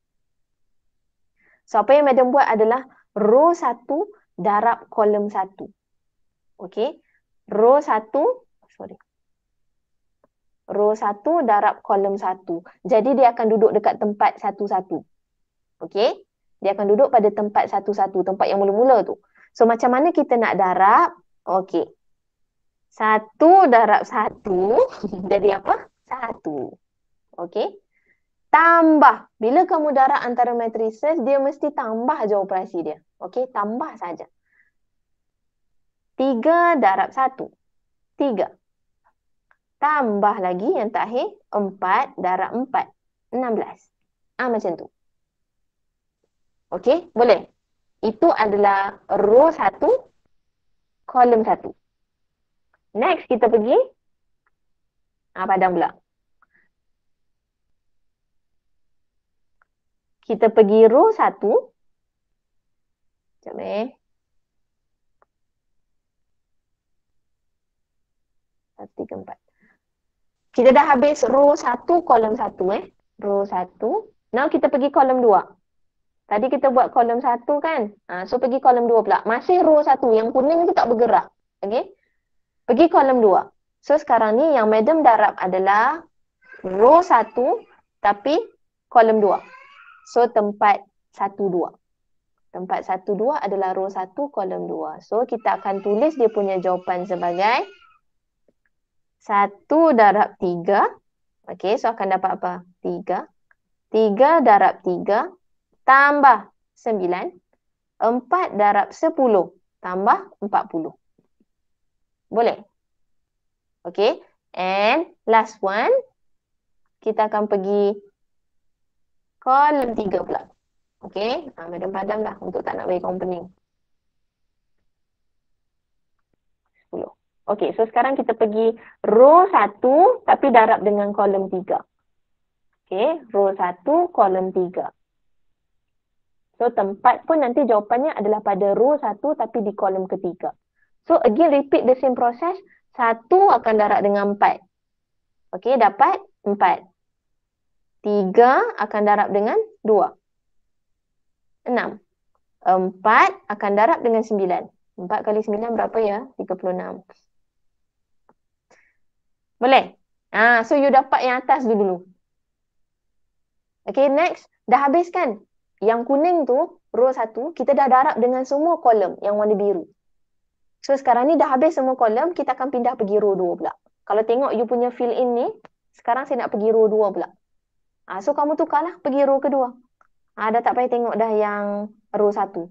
So apa yang madam buat adalah row 1 darab kolom 1. okay? Row 1 sorry. Row 1 darab kolom 1. Jadi dia akan duduk dekat tempat 1-1. okay? Dia akan duduk pada tempat 1-1, tempat yang mula-mula tu. So macam mana kita nak darab? okay? 1 darab 1 jadi apa? 1. okay? tambah. Bila kamu darah antara matrices, dia mesti tambah je operasi dia. Okey, tambah saja. 3 darab 1. 3. Tambah lagi yang terakhir, 4 darab 4. 16. Ah ha, macam tu. Okey, boleh. Itu adalah row 1, kolom 1. Next, kita pergi ha, padang belakang. kita pergi row satu. Sekejap eh. Satu, tiga, empat. Kita dah habis row satu, kolom satu eh. Row satu. Now kita pergi kolom dua. Tadi kita buat kolom satu kan. Ha, so pergi kolom dua pula. Masih row satu. Yang kuning tu tak bergerak. Okay. Pergi kolom dua. So sekarang ni yang madam darab adalah row satu tapi kolom dua. So tempat 1, 2. Tempat 1, 2 adalah row 1, kolom 2. So kita akan tulis dia punya jawapan sebagai 1 darab 3. Okay, so akan dapat apa? 3. 3 darab 3 tambah 9. 4 darab 10 tambah 40. Boleh? Okay. And last one. Kita akan pergi Kolom tiga pula. Okey, ha, madam padam dah untuk tak nak bagi company. Sepuluh. Okey, so sekarang kita pergi row satu tapi darab dengan kolom tiga. Okey, row satu, kolom tiga. So tempat pun nanti jawapannya adalah pada row satu tapi di kolom ketiga. So again repeat the same process. Satu akan darab dengan empat. Okey, dapat empat. Tiga akan darab dengan dua enam empat akan darab dengan sembilan empat kali sembilan berapa ya? tiga puluh enam Boleh? Ha, so you dapat yang atas dulu. -dulu. Okay, next. Dah habis kan? Yang kuning tu, row satu kita dah darab dengan semua kolom yang warna biru. So sekarang ni dah habis semua kolom, kita akan pindah pergi row dua pula. Kalau tengok you punya fill in ni, sekarang saya nak pergi row dua pula. Ha, so kamu tukarlah pergi row kedua. Ha, dah tak payah tengok dah yang row satu.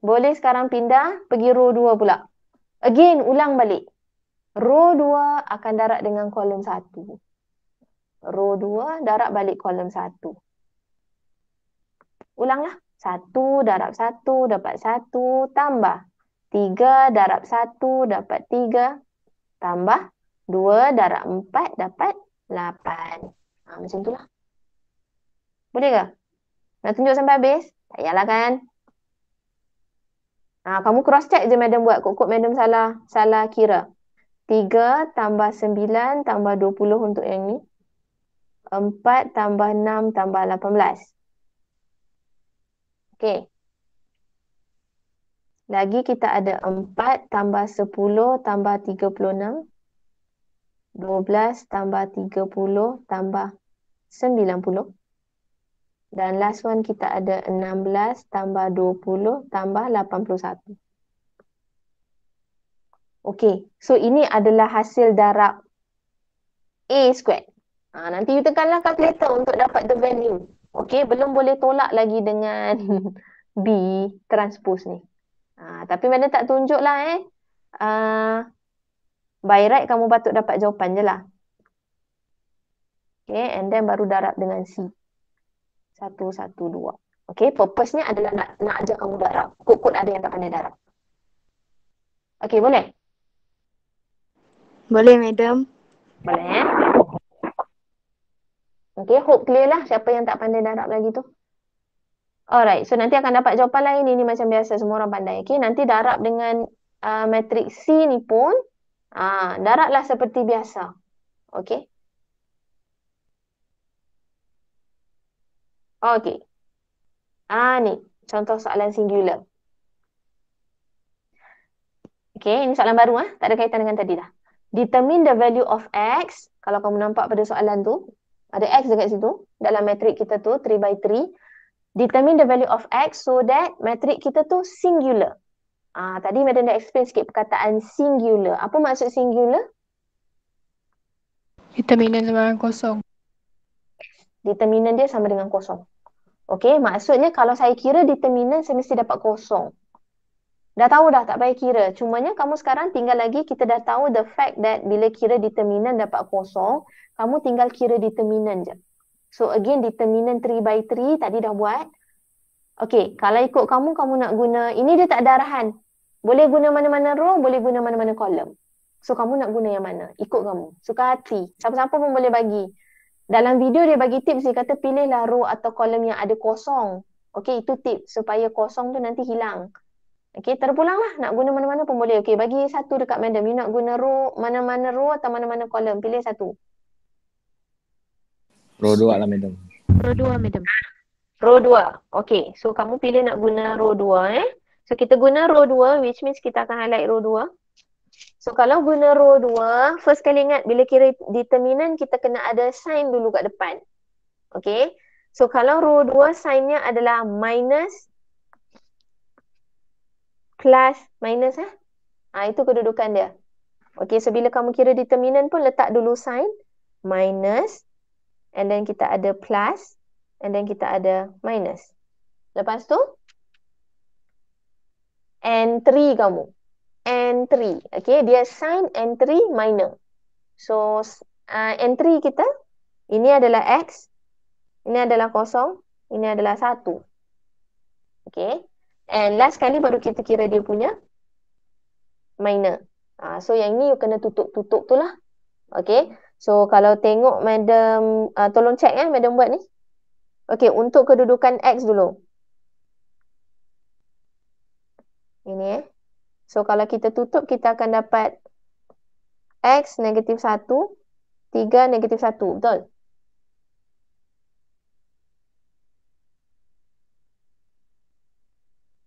Boleh sekarang pindah pergi row dua pula. Again, ulang balik. Row dua akan darat dengan kolom satu. Row dua darat balik kolom satu. Ulanglah. Satu darab satu dapat satu tambah. Tiga darab satu dapat tiga tambah 2 darab 4 dapat 8. Ha, macam itulah. Boleh ke? Nak tunjuk sampai habis? Tak payahlah kan? Ha, kamu cross check je madam buat. Kok-kok madam salah salah kira. 3 tambah 9 tambah 20 untuk yang ni. 4 tambah 6 tambah 18. Okey. Lagi kita ada 4 tambah 10 tambah 36. 36. 12 tambah 30 tambah 90. Dan last one kita ada 16 tambah 20 tambah 81. Okay, so ini adalah hasil darab A squared. Ha, nanti you tekanlah calculator untuk dapat the value. Okay, belum boleh tolak lagi dengan B transpose ni. Ha, tapi mana tak tunjuk lah eh. Uh, By right, kamu patut dapat jawapan je lah. Okay, and then baru darab dengan C. Satu, satu, dua. Okay, purpose-nya adalah nak, nak ajak kamu darab. Kod-kod ada yang tak pandai darab. Okay, boleh? Boleh, madam. Boleh, eh? Okay, hope clear lah siapa yang tak pandai darab lagi tu. Alright, so nanti akan dapat jawapan lain. Ini macam biasa, semua orang pandai. Okay, nanti darab dengan uh, matrix C ni pun Ha, daratlah seperti biasa. Okey. Okey. Ah, ni contoh soalan singular. Okey, ini soalan baru. Ha? Tak ada kaitan dengan tadi dah. Determine the value of X. Kalau kamu nampak pada soalan tu. Ada X dekat situ. Dalam matrik kita tu, 3 by 3. Determine the value of X so that matrik kita tu singular. Ah, tadi Madam dah explain sikit perkataan singular. Apa maksud singular? Determinan sama dengan kosong. Determinan dia sama dengan kosong. Okey, maksudnya kalau saya kira determinan saya mesti dapat kosong. Dah tahu dah tak payah kira. Cumanya kamu sekarang tinggal lagi kita dah tahu the fact that bila kira determinan dapat kosong, kamu tinggal kira determinan je. So again determinan 3 by 3 tadi dah buat. Okey, kalau ikut kamu, kamu nak guna, ini dia tak ada arahan. Boleh guna mana-mana row, boleh guna mana-mana kolom. So, kamu nak guna yang mana? Ikut kamu. Suka hati. Siapa-siapa pun boleh bagi. Dalam video dia bagi tips, dia kata pilihlah row atau kolom yang ada kosong. Okey, itu tips supaya kosong tu nanti hilang. Okey, terpulang lah. Nak guna mana-mana pun boleh. Okey, bagi satu dekat madam. You nak guna row, mana-mana row atau mana-mana kolom. Pilih satu. Row dua lah madam. Row dua madam row 2. Okay. So kamu pilih nak guna row 2 eh. So kita guna row 2 which means kita akan highlight row 2. So kalau guna row 2, first kali ingat bila kira determinant kita kena ada sign dulu kat depan. Okay. So kalau row 2 signnya adalah minus plus minus eh. Ah ha, itu kedudukan dia. Okay. So bila kamu kira determinant pun letak dulu sign minus and then kita ada plus plus and then kita ada minus. Lepas tu entry kamu. Entry. Okay, dia sign entry minor. So uh, entry kita ini adalah x, ini adalah kosong, ini adalah satu. Okay. And last kali baru kita kira dia punya minor. Uh, so yang ini you kena tutup-tutup tu lah. Okay. So kalau tengok madam, uh, tolong check kan eh, madam buat ni. Okey, untuk kedudukan X dulu. Ini eh. So, kalau kita tutup, kita akan dapat X negatif 1, 3 negatif 1. Betul?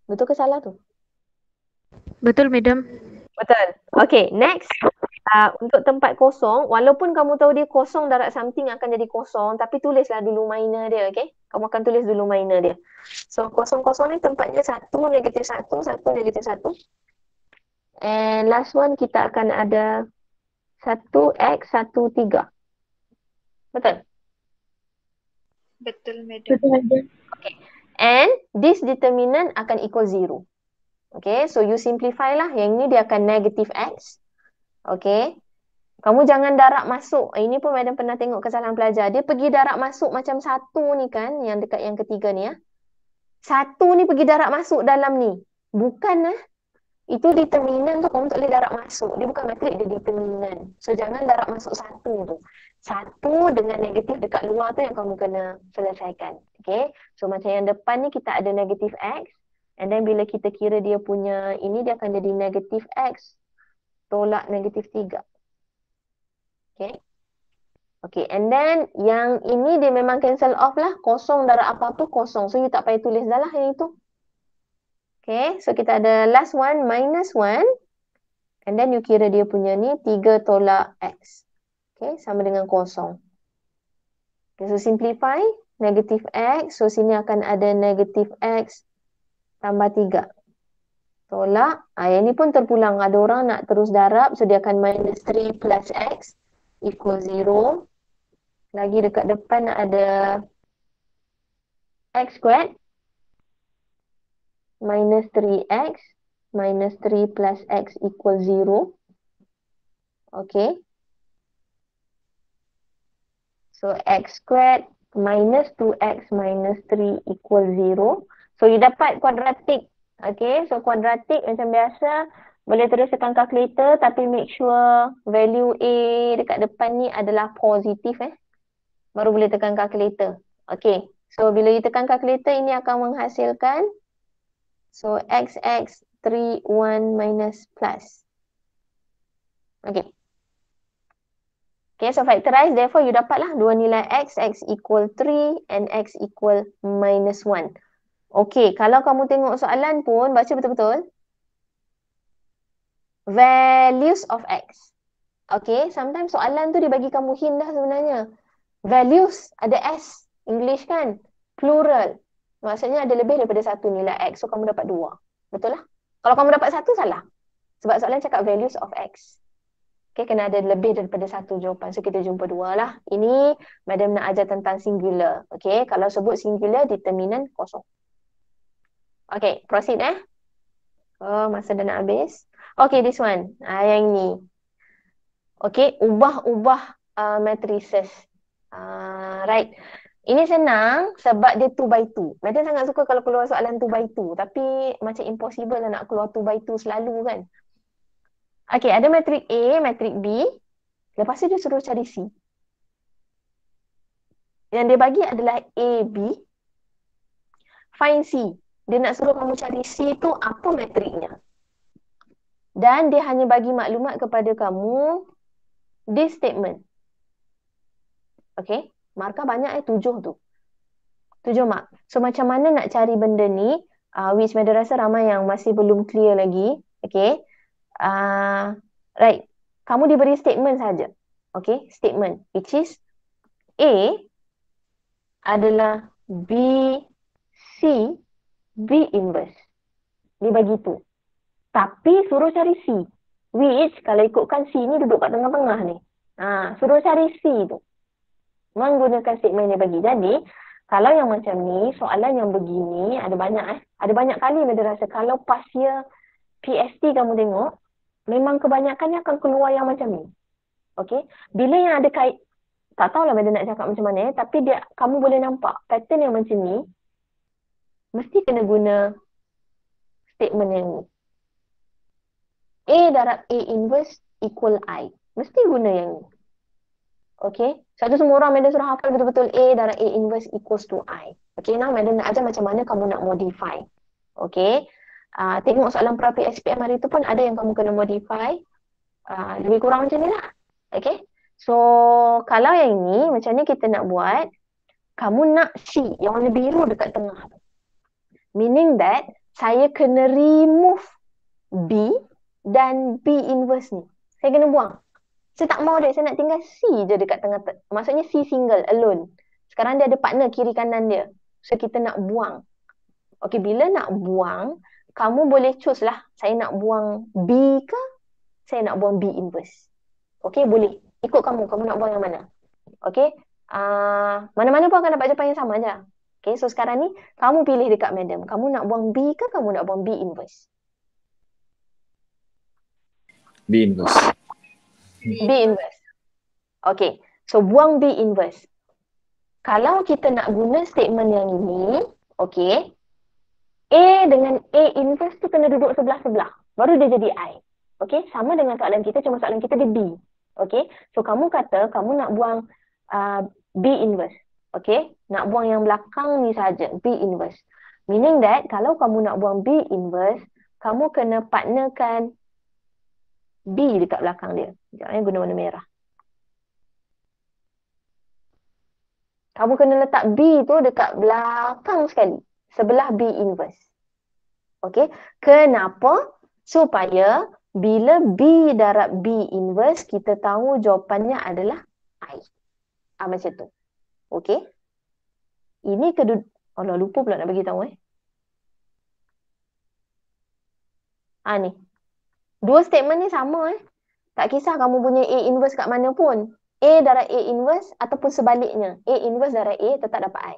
Betul ke salah tu? Betul, madam. Betul. Okey, next uh, untuk tempat kosong, walaupun kamu tahu dia kosong, darat something akan jadi kosong, tapi tulislah dulu minor dia, okay? Kamu akan tulis dulu minor dia. So, kosong-kosong ni tempatnya satu, negatif satu, satu, negatif satu. And last one, kita akan ada satu X, satu tiga. Betul? Betul, madam. Betul, madam. Okay. And this determinant akan equal zero. Okay, so you simplify lah. Yang ni dia akan negative X. Okay, Kamu jangan darat masuk. Eh, ini pun Madam pernah tengok kesalahan pelajar. Dia pergi darat masuk macam satu ni kan. Yang dekat yang ketiga ni ya. Satu ni pergi darat masuk dalam ni. Bukan lah. Itu determinan tu kamu tak boleh darat masuk. Dia bukan matrik, dia determinan. So jangan darat masuk satu tu. Satu dengan negatif dekat luar tu yang kamu kena selesaikan. Okay. So macam yang depan ni kita ada negatif X. And then bila kita kira dia punya ini dia akan jadi negatif X tolak negatif 3. Okay. Okay, and then yang ini dia memang cancel off lah. Kosong darah apa tu kosong. So, you tak payah tulis dah lah yang itu. Okay, so kita ada last one minus 1. And then you kira dia punya ni 3 tolak X. Okay, sama dengan kosong. Okay, so simplify. Negatif X. So, sini akan ada negatif X tambah 3 tolak. Ha, yang ni pun terpulang. Ada orang nak terus darab, so dia akan minus 3 plus x equal 0. Lagi dekat depan ada x squared minus 3x minus 3 plus x equal 0. Okay. So x squared minus 2x minus 3 equal 0. So you dapat quadratic Okay, so kuadratik macam biasa boleh terus tekan kalkulator tapi make sure value A dekat depan ni adalah positif eh. Baru boleh tekan kalkulator. Okay, so bila you tekan kalkulator ini akan menghasilkan so XX 3, 1 minus plus. Okay. Okay, so factorize. Therefore, you dapatlah dua nilai X. X equal 3 and X equal minus 1. Okey, kalau kamu tengok soalan pun baca betul-betul. Values of X. Okey, sometimes soalan tu dia bagi kamu hint dah sebenarnya. Values, ada S. English kan? Plural. Maksudnya ada lebih daripada satu nilai X. So kamu dapat dua. Betul lah? Kalau kamu dapat satu, salah. Sebab soalan cakap values of X. Okey, kena ada lebih daripada satu jawapan. So, kita jumpa dua lah. Ini, madam nak ajar tentang singular. Okey, kalau sebut singular, determinan kosong. Okay, proceed eh. Oh, masa dah nak habis. Okay, this one. Ah, yang ni. Okay, ubah-ubah uh, matrices. Uh, right. Ini senang sebab dia 2 by 2. Madam sangat suka kalau keluar soalan 2 by 2. Tapi macam impossible lah nak keluar 2 by 2 selalu kan. Okay, ada matrix A, matrix B. Lepas tu dia suruh cari C. Yang dia bagi adalah A, B. Find C dia nak suruh kamu cari C tu apa metriknya. Dan dia hanya bagi maklumat kepada kamu this statement. Okay. Markah banyak eh tujuh tu. Tujuh mark. So macam mana nak cari benda ni uh, which Madu rasa ramai yang masih belum clear lagi. Okay. Uh, ah, right. Kamu diberi statement saja. Okay. Statement which is A adalah B C B inverse. Dia bagi tu. Tapi suruh cari C. Which kalau ikutkan C ni duduk kat tengah-tengah ni. Ha, suruh cari C tu. Menggunakan segmen dia bagi. Jadi, kalau yang macam ni, soalan yang begini, ada banyak eh. Ada banyak kali yang dia rasa kalau pas year PST kamu tengok, memang kebanyakannya akan keluar yang macam ni. Okay? Bila yang ada kait, tak tahulah benda nak cakap macam mana eh. tapi dia, kamu boleh nampak pattern yang macam ni, mesti kena guna statement yang ni. A darab A inverse equal I. Mesti guna yang ni. Okay. Satu semua orang madam suruh hafal betul-betul A darab A inverse equals to I. Okay. Now madam nak ajar macam mana kamu nak modify. Okay. Uh, tengok soalan perapi SPM hari tu pun ada yang kamu kena modify. Uh, lebih kurang macam ni lah. Okay. So kalau yang ni macam ni kita nak buat. Kamu nak C yang warna biru dekat tengah tu. Meaning that saya kena remove B dan B inverse ni. Saya kena buang. Saya tak mau dia. Saya nak tinggal C je dekat tengah. Te- Maksudnya C single alone. Sekarang dia ada partner kiri kanan dia. So kita nak buang. Okay, bila nak buang, kamu boleh choose lah. Saya nak buang B ke? Saya nak buang B inverse. Okay, boleh. Ikut kamu. Kamu nak buang yang mana? Okay. Uh, ah, mana-mana pun akan dapat jawapan yang sama je Okay, so sekarang ni kamu pilih dekat madam. Kamu nak buang B ke kamu nak buang B inverse? B inverse. B inverse. Okay, so buang B inverse. Kalau kita nak guna statement yang ini, okay, A dengan A inverse tu kena duduk sebelah-sebelah. Baru dia jadi I. Okay, sama dengan soalan kita, cuma soalan kita dia B. Okay, so kamu kata kamu nak buang uh, B inverse. Okay, nak buang yang belakang ni saja B inverse. Meaning that kalau kamu nak buang B inverse, kamu kena partnerkan B dekat belakang dia. Jangan guna warna merah. Kamu kena letak B tu dekat belakang sekali. Sebelah B inverse. Okay, kenapa? Supaya bila B darab B inverse, kita tahu jawapannya adalah I. Ah, macam tu. Okey. Ini kedud Allah lupa pula nak bagi tahu eh. Ha ni. Dua statement ni sama eh. Tak kisah kamu punya A inverse kat mana pun. A darah A inverse ataupun sebaliknya. A inverse darah A tetap dapat I.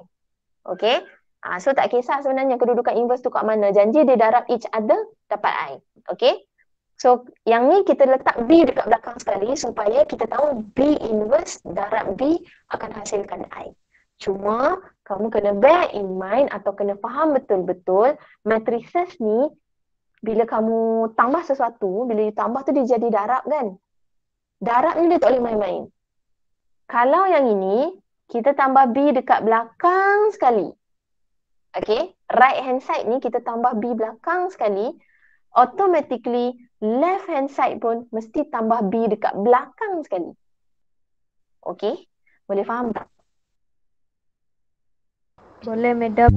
Okay. Ha, so tak kisah sebenarnya kedudukan inverse tu kat mana. Janji dia darab each other dapat I. Okay. So yang ni kita letak B dekat belakang sekali supaya kita tahu B inverse darab B akan hasilkan I. Cuma kamu kena bear in mind atau kena faham betul-betul matrices ni bila kamu tambah sesuatu, bila you tambah tu dia jadi darab kan? Darab ni dia tak boleh main-main. Kalau yang ini, kita tambah B dekat belakang sekali. Okay, right hand side ni kita tambah B belakang sekali. Automatically, left hand side pun mesti tambah B dekat belakang sekali. Okey? Boleh faham tak? Boleh, Madam.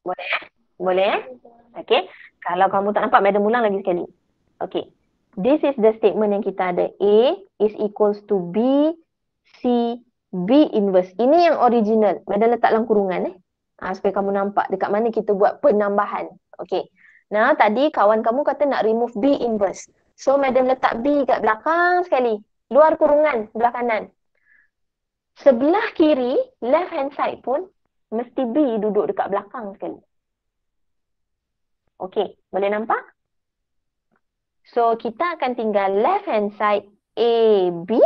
Boleh? Eh? Boleh, eh? Okey? Kalau kamu tak nampak, Madam ulang lagi sekali. Okey. This is the statement yang kita ada. A is equals to B, C, B inverse. Ini yang original. Madam letak dalam kurungan, eh? Ha, supaya kamu nampak dekat mana kita buat penambahan. Okey. Nah, tadi kawan kamu kata nak remove B inverse. So, madam letak B kat belakang sekali. Luar kurungan, belah kanan. Sebelah kiri, left hand side pun, mesti B duduk dekat belakang sekali. Okay, boleh nampak? So, kita akan tinggal left hand side A, B.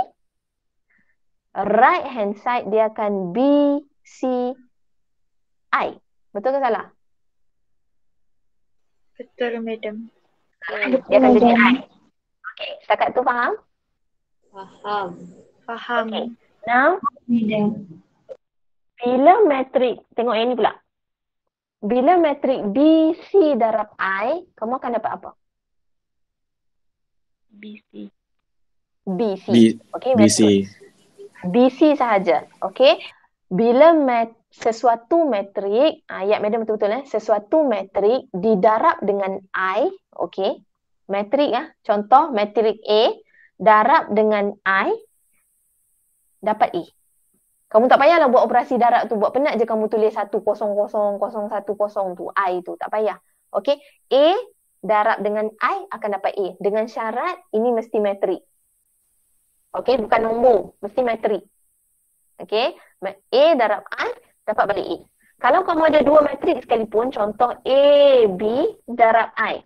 Right hand side, dia akan B, C, I. Betul ke salah? Betul, madam. Hmm, dia akan jadi I. Okay, setakat tu faham? Faham. Faham. Okay, now. Madam. Bila matrik, tengok yang ni pula. Bila matrik c darab I, kamu akan dapat apa? B c. B- c. okay, B c sahaja. Okay. Bila matrik sesuatu metrik, ayat ah, madam betul-betul eh, sesuatu metrik didarab dengan I, okey. Metrik ah, eh? contoh metrik A darab dengan I dapat E. Kamu tak payahlah buat operasi darab tu, buat penat je kamu tulis 1 0 0 0 1 0 tu, I tu tak payah. Okey, A darab dengan I akan dapat A dengan syarat ini mesti metrik. Okey, bukan nombor, mesti metrik. Okey, A darab I dapat balik A. Kalau kamu ada dua matriks sekalipun, contoh A, B darab I.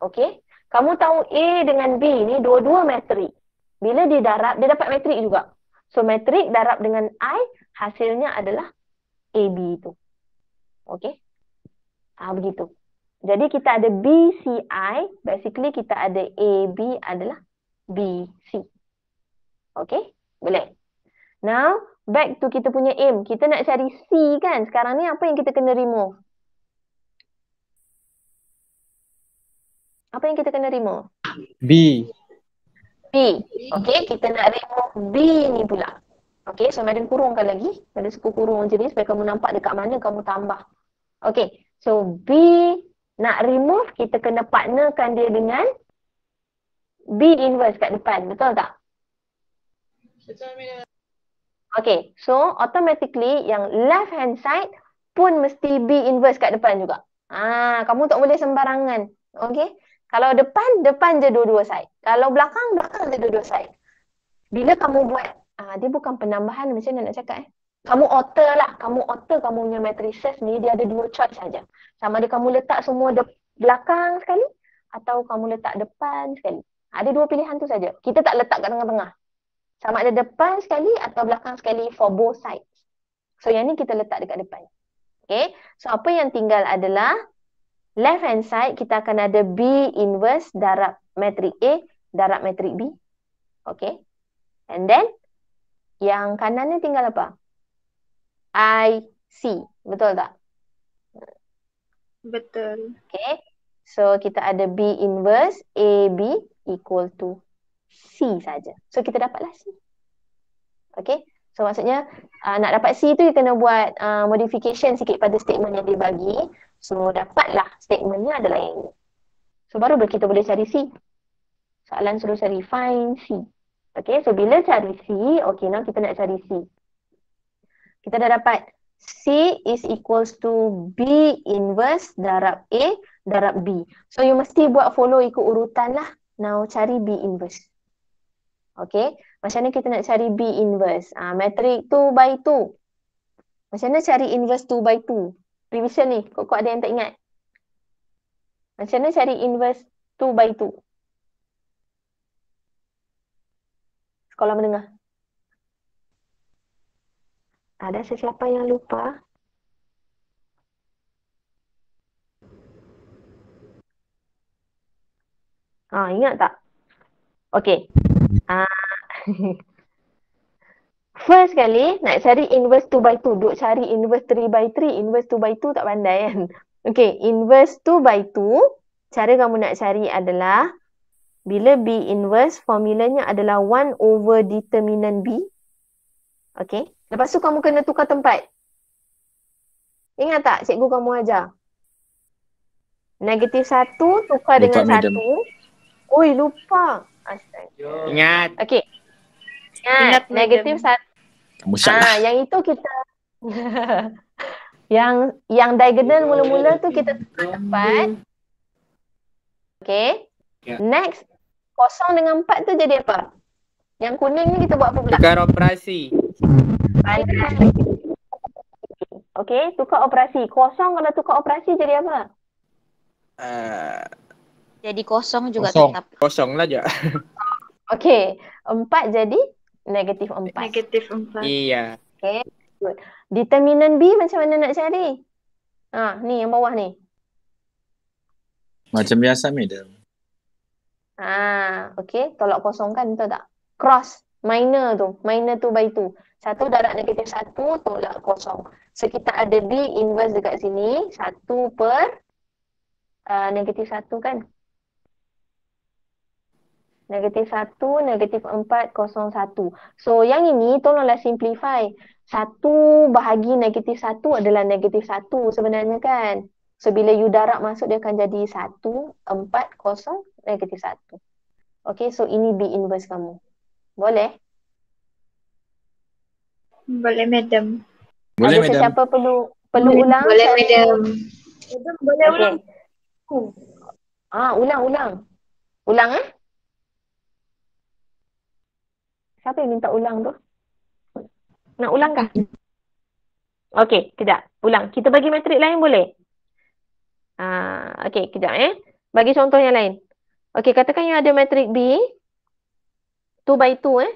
Okey? Kamu tahu A dengan B ni dua-dua matrik. Bila dia darab, dia dapat matrik juga. So, matrik darab dengan I, hasilnya adalah AB itu. Okey? Ah, begitu. Jadi, kita ada i. Basically, kita ada AB adalah BC. Okey? Boleh? Now, back to kita punya aim. Kita nak cari C kan? Sekarang ni apa yang kita kena remove? Apa yang kita kena remove? B. B. Okay, kita nak remove B ni pula. Okay, so Madam kurungkan lagi. Madam suka kurung je ni supaya kamu nampak dekat mana kamu tambah. Okay, so B nak remove, kita kena partnerkan dia dengan B inverse kat depan. Betul tak? Betul, Madam. Okay, so automatically yang left hand side pun mesti B inverse kat depan juga. Ah, kamu tak boleh sembarangan. Okay, kalau depan, depan je dua-dua side. Kalau belakang, belakang je dua-dua side. Bila kamu buat, ah, dia bukan penambahan macam mana nak cakap eh. Kamu alter lah, kamu alter kamu punya matrices ni, dia ada dua choice saja. Sama ada kamu letak semua de- belakang sekali atau kamu letak depan sekali. Ada dua pilihan tu saja. Kita tak letak kat tengah-tengah. Sama ada depan sekali atau belakang sekali for both sides. So yang ni kita letak dekat depan. Okay. So apa yang tinggal adalah left hand side kita akan ada B inverse darab matrik A darab matrik B. Okay. And then yang kanan ni tinggal apa? IC. Betul tak? Betul. Okay. So kita ada B inverse AB equal to C saja. So kita dapatlah C. Okay. So maksudnya uh, nak dapat C tu kita kena buat uh, modification sikit pada statement yang dia bagi. So dapatlah statementnya adalah yang ini. So baru kita boleh cari C. Soalan suruh cari find C. Okay. So bila cari C, okay now kita nak cari C. Kita dah dapat C is equals to B inverse darab A darab B. So you mesti buat follow ikut urutan lah. Now cari B inverse. Okay. Macam mana kita nak cari B inverse? Ah, uh, Matrik 2 by 2. Macam mana cari inverse 2 by 2? Revision ni. Kok-kok ada yang tak ingat? Macam mana cari inverse 2 by 2? Sekolah menengah. Ada ah, sesiapa yang lupa? Ah, ingat tak? Okay. Ah. First sekali nak cari inverse 2 by 2 Duk cari inverse 3 by 3 Inverse 2 by 2 tak pandai kan Okay inverse 2 by 2 Cara kamu nak cari adalah Bila B inverse formulanya adalah 1 over determinant B Okay Lepas tu kamu kena tukar tempat Ingat tak cikgu kamu ajar Negatif 1 tukar lupa dengan 1 Oi lupa Asal. Ingat. Okey. Ingat, Ingat negatif satu. Ah, ha, yang itu kita yang yang diagonal mula-mula tu kita tepat. Okey. Ya. Next kosong dengan empat tu jadi apa? Yang kuning ni kita buat apa pula? Tukar operasi. Okey, tukar operasi. Kosong kalau tukar operasi jadi apa? Uh, jadi kosong juga kosong. tetap. Kosong lah je. Okay. Empat jadi negatif empat. Negatif empat. Iya. Okay. Good. Determinan B macam mana nak cari? ah, ni yang bawah ni. Macam biasa ni dah. Ah, okay. Tolak kosongkan kan betul tak? Cross. Minor tu. Minor tu by tu. Satu darat negatif satu tolak kosong. So kita ada B inverse dekat sini. Satu per uh, negatif satu kan? negatif 1, negatif 4, kosong 1. So yang ini tolonglah simplify. 1 bahagi negatif 1 adalah negatif 1 sebenarnya kan. So bila you darab masuk dia akan jadi 1, 4, kosong, negatif 1. Okay so ini B inverse kamu. Boleh? Boleh madam. Boleh Ada madam. Siapa perlu perlu boleh, ulang? Boleh saya... madam. Madam boleh ulang. Ah, ulang ulang. Ulang eh? Siapa yang minta ulang tu? Nak ulang kah? Okey, kejap. Ulang. Kita bagi matrik lain boleh? Uh, Okey, kejap eh. Bagi contoh yang lain. Okey, katakan you ada matrik B. 2 by 2 eh.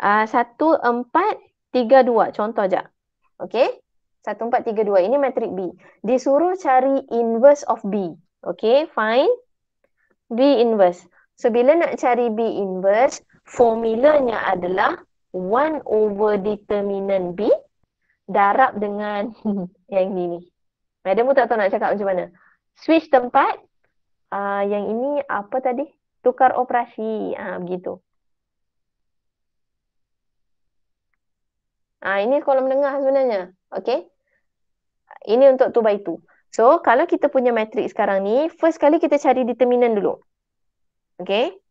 Uh, 1, 4, 3, 2. Contoh sekejap. Okey. 1, 4, 3, 2. Ini matrik B. Disuruh cari inverse of B. Okay, fine. B inverse. So, bila nak cari B inverse, formulanya adalah 1 over determinant B darab dengan yang ini. Madam pun tak tahu nak cakap macam mana. Switch tempat. Uh, yang ini apa tadi? Tukar operasi. Uh, begitu. Ah uh, ini kolom tengah sebenarnya. Okay. Ini untuk 2 by 2. So, kalau kita punya matrix sekarang ni, first kali kita cari determinant dulu. Okay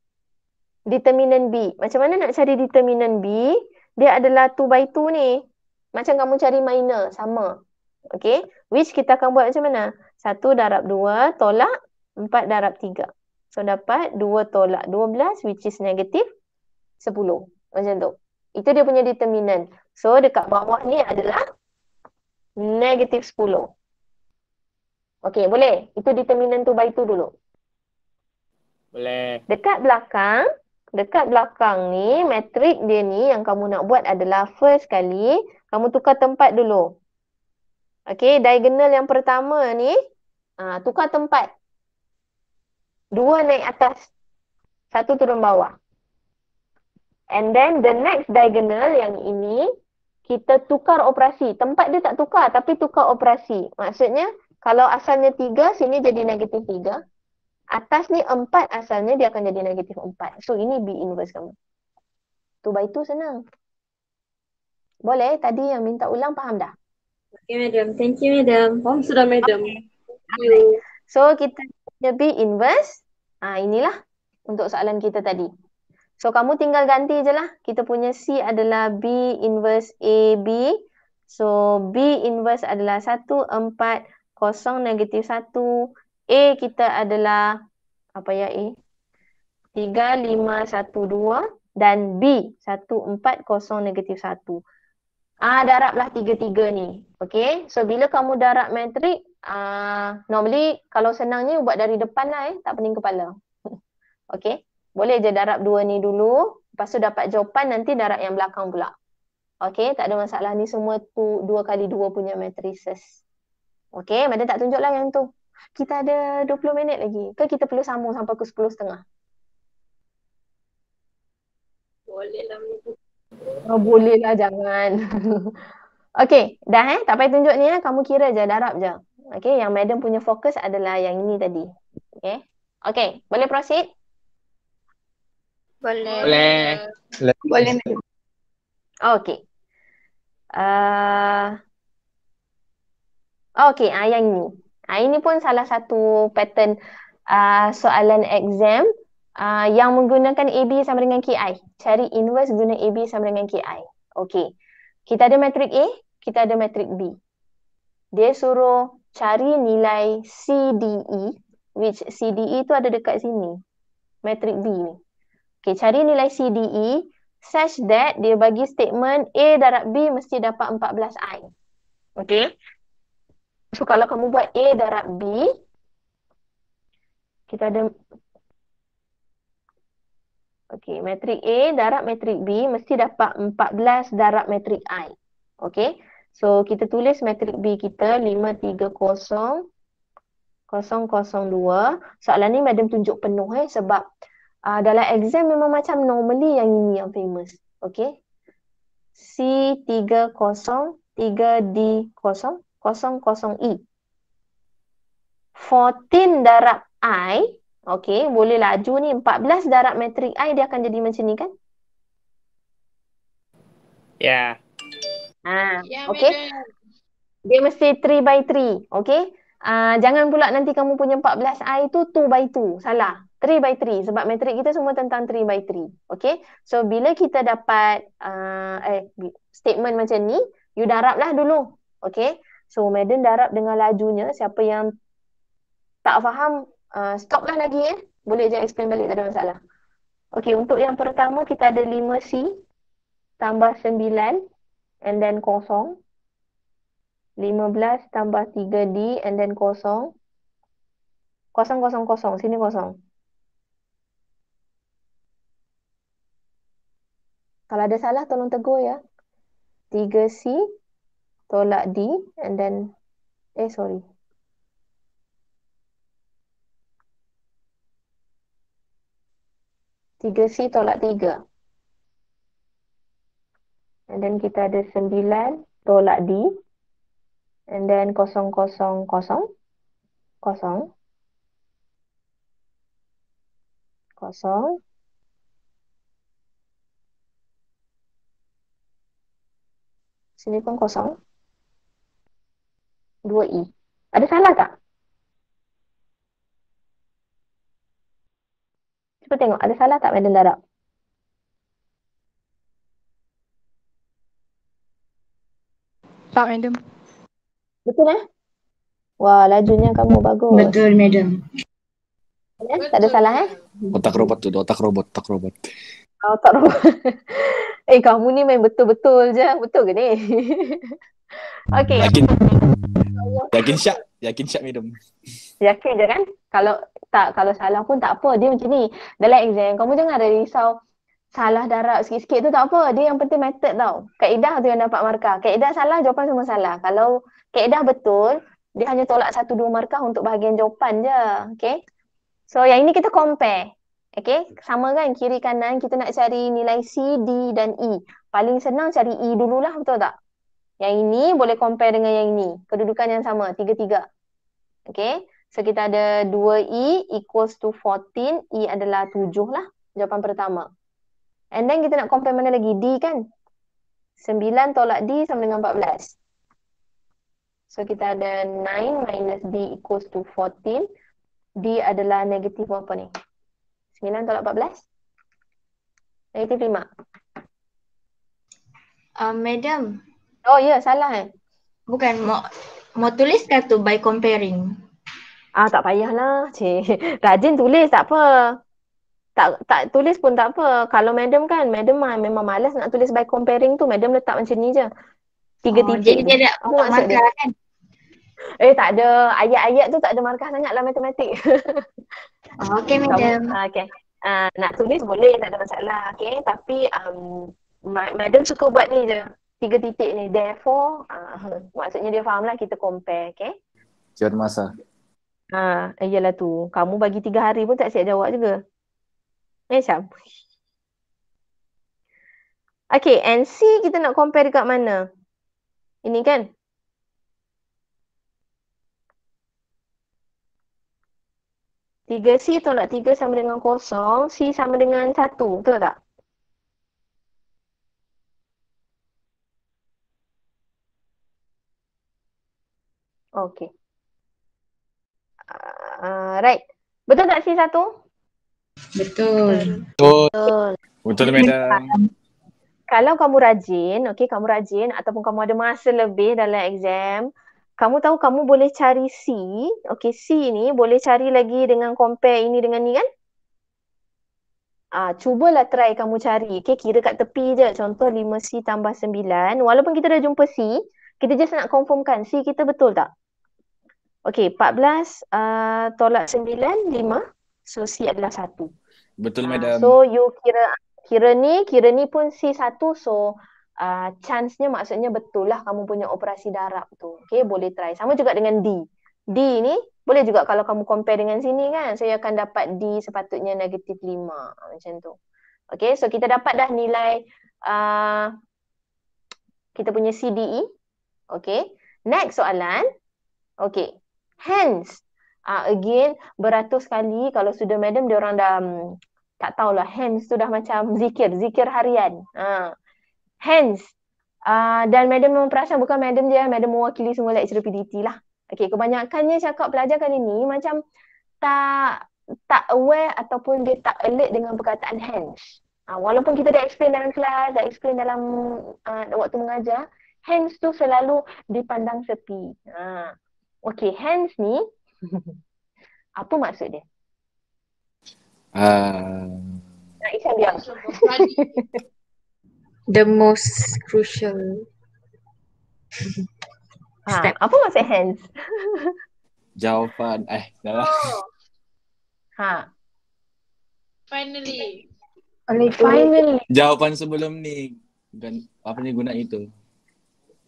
determinant B. Macam mana nak cari determinant B? Dia adalah 2 by 2 ni. Macam kamu cari minor, sama. Okay, which kita akan buat macam mana? 1 darab 2 tolak 4 darab 3. So dapat 2 tolak 12 which is negatif 10. Macam tu. Itu dia punya determinant. So dekat bawah ni adalah negatif 10. Okay boleh? Itu determinant 2 by 2 dulu. Boleh. Dekat belakang dekat belakang ni matrik dia ni yang kamu nak buat adalah first kali kamu tukar tempat dulu. Okay diagonal yang pertama ni uh, tukar tempat. Dua naik atas. Satu turun bawah. And then the next diagonal yang ini kita tukar operasi. Tempat dia tak tukar tapi tukar operasi. Maksudnya kalau asalnya tiga sini jadi negatif tiga atas ni 4 asalnya dia akan jadi negatif 4. So ini B inverse kamu. 2 by 2 senang. Boleh? Tadi yang minta ulang faham dah? Okay madam. Thank you madam. Faham oh, sudah madam. Okay. So kita punya B inverse. Ha, inilah untuk soalan kita tadi. So kamu tinggal ganti je lah. Kita punya C adalah B inverse AB. So B inverse adalah 1, 4, 0, negatif 1, A kita adalah apa ya A? 3, 5, 1, 2 dan B 1, 4, 0, negatif 1. Ah darablah tiga-tiga ni. Okay. So bila kamu darab matrik, ah, normally kalau senangnya ni buat dari depan lah eh. Tak pening kepala. Okay. Boleh je darab dua ni dulu. Lepas tu dapat jawapan nanti darab yang belakang pula. Okay. Tak ada masalah ni semua tu dua kali dua punya matrices. Okay. Mana tak tunjuk lah yang tu kita ada 20 minit lagi. Ke kita perlu sambung sampai ke 10.30? Boleh lah. Oh, boleh lah jangan. okay, dah eh? Tak payah tunjuk ni lah. Kamu kira je, darab je. Okay, yang madam punya fokus adalah yang ini tadi. Okay, okay. boleh proceed? Boleh. Boleh. Boleh. Okay. Uh, okay, ah, yang ini. Ha, ini pun salah satu pattern uh, soalan exam uh, yang menggunakan AB sama dengan KI. Cari inverse guna AB sama dengan KI. Okey. Kita ada matrik A, kita ada matrik B. Dia suruh cari nilai CDE, which CDE tu ada dekat sini. Matrik B ni. Okey, cari nilai CDE such that dia bagi statement A darab B mesti dapat 14 I. Okey. So kalau kamu buat A darab B kita ada Okey, matrik A darab matrik B mesti dapat 14 darab matrik I. Okey. So kita tulis matrik B kita 530002. Soalan ni madam tunjuk penuh eh sebab uh, dalam exam memang macam normally yang ini yang famous. Okey. C30 3D0 00E. 14 darab I. Okey, boleh laju ni. 14 darab metrik I dia akan jadi macam ni kan? Ya. Yeah. Ah, ha, yeah, ya, okey. Dia mesti 3 by 3, okey? Uh, jangan pula nanti kamu punya 14i tu 2 by 2. Salah. 3 by 3 sebab matrik kita semua tentang 3 by 3. Okay. So bila kita dapat uh, eh, statement macam ni, you darablah dulu. Okay. So Madden darab dengan lajunya siapa yang tak faham uh, stoplah lagi eh. Boleh je explain balik tak ada masalah. Okay, untuk yang pertama kita ada 5C tambah 9 and then kosong. 15 tambah 3D and then kosong. Kosong, kosong, kosong. Sini kosong. Kalau ada salah, tolong tegur ya. 3C tolak D and then eh sorry tiga C tolak tiga and then kita ada sembilan tolak D and then kosong kosong kosong kosong kosong sini pun kosong dua i e. Ada salah tak? Cuba tengok, ada salah tak Madam Darab? Tak, Madam. Betul, eh? Wah, lajunya kamu bagus. Betul, Madam. Eh? Tak ada salah, eh? Otak robot tu, otak robot, otak robot. Ah, otak robot. Eh kamu ni main betul-betul je Betul ke ni? okay Yakin Yakin syak Yakin syak madam Yakin je kan? Kalau tak Kalau salah pun tak apa Dia macam ni Dalam exam Kamu jangan ada risau Salah darab sikit-sikit tu tak apa Dia yang penting method tau Kaedah tu yang dapat markah Kaedah salah Jawapan semua salah Kalau kaedah betul Dia hanya tolak satu dua markah Untuk bahagian jawapan je Okay So yang ini kita compare Okay, hmm. sama kan kiri kanan kita nak cari nilai C, D dan E. Paling senang cari E dululah betul tak? Yang ini boleh compare dengan yang ini. Kedudukan yang sama, tiga-tiga. Okay, so kita ada 2E equals to 14, E adalah 7 lah jawapan pertama. And then kita nak compare mana lagi? D kan? 9 tolak D sama dengan 14. So kita ada 9 minus D equals to 14. D adalah negatif apa ni? 9 tolak 14. Negatif 5. Uh, um, madam. Oh ya, yeah, salah eh. Bukan, mau, mau tulis ke tu by comparing? Ah tak payahlah. Cik. Rajin tulis tak apa. Tak tak tulis pun tak apa. Kalau madam kan, madam memang malas nak tulis by comparing tu. Madam letak macam ni je. Tiga oh, titik. Jadi dia nak buat masalah kan? Eh tak ada ayat-ayat tu tak ada markah sangat lah matematik. Oh, okay madam. Ah, okay. Uh, nak tulis boleh tak ada masalah. Okay. Tapi um, madam suka buat ni je. Tiga titik ni. Therefore uh, maksudnya dia faham lah kita compare. Okay. Tiada ada masa. Ha, iyalah tu. Kamu bagi tiga hari pun tak siap jawab juga. Eh siap. Okay, and C kita nak compare dekat mana? Ini kan? Tiga C tolak tiga sama dengan kosong. C sama dengan satu. Betul tak? Okey. Uh, right. Betul tak C satu? Betul. Betul. Betul, madam. Kalau kamu rajin, okey, kamu rajin ataupun kamu ada masa lebih dalam exam, kamu tahu kamu boleh cari C. Okay, C ni boleh cari lagi dengan compare ini dengan ni kan? Ah, cubalah try kamu cari. Okay, kira kat tepi je. Contoh 5C tambah 9. Walaupun kita dah jumpa C, kita just nak confirmkan C kita betul tak? Okay, 14 uh, ah, tolak 9, 5. So, C adalah 1. Betul, ah, madam. so, you kira kira ni, kira ni pun C1. So, uh, chance-nya maksudnya betul lah kamu punya operasi darab tu. Okay, boleh try. Sama juga dengan D. D ni boleh juga kalau kamu compare dengan sini kan. So, akan dapat D sepatutnya negatif 5. Ah, macam tu. Okay, so kita dapat dah nilai uh, kita punya CDE. Okay, next soalan. Okay, hence. Uh, again, beratus kali kalau sudah madam, dia orang dah hmm, tak tahulah hands tu dah macam zikir, zikir harian. Uh, Hence, uh, dan madam memperasan bukan madam je, madam mewakili semua lecturer PDT lah. Okay, kebanyakannya cakap pelajar kali ni macam tak tak aware ataupun dia tak alert dengan perkataan hence. Uh, walaupun kita dah explain dalam kelas, dah explain dalam uh, waktu mengajar, hence tu selalu dipandang sepi. Uh. Okay, hence ni, apa maksud dia? Uh... Nak isyam dia the most crucial ha, step. Apa maksud hands? Jawapan. Eh, dah lah. Oh. Ha. Finally. Finally. Jawapan sebelum ni. Dan apa ni guna itu?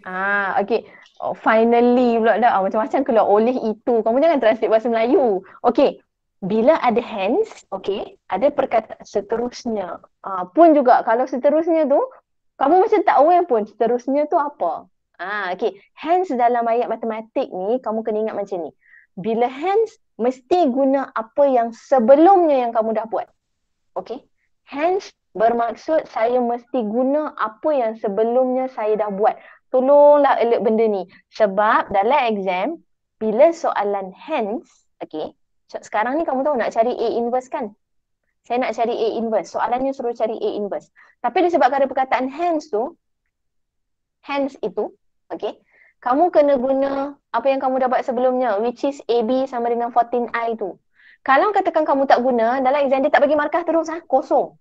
Ah, okay. Oh, finally pula dah. Ah, macam-macam keluar oleh itu. Kamu jangan translate bahasa Melayu. Okay. Bila ada hands, okay, ada perkataan seterusnya. Ah, pun juga kalau seterusnya tu, kamu macam tak aware pun seterusnya tu apa. Ah, okay. Hence dalam ayat matematik ni, kamu kena ingat macam ni. Bila hence, mesti guna apa yang sebelumnya yang kamu dah buat. Okay. Hence, bermaksud saya mesti guna apa yang sebelumnya saya dah buat. Tolonglah elok benda ni. Sebab dalam exam, bila soalan hence, okay. Sekarang ni kamu tahu nak cari A inverse kan? saya nak cari A inverse. Soalannya suruh cari A inverse. Tapi disebabkan ada perkataan hence tu, hence itu, okay, kamu kena guna apa yang kamu dapat sebelumnya, which is AB sama dengan 14I tu. Kalau katakan kamu tak guna, dalam exam dia tak bagi markah terus, ha? kosong.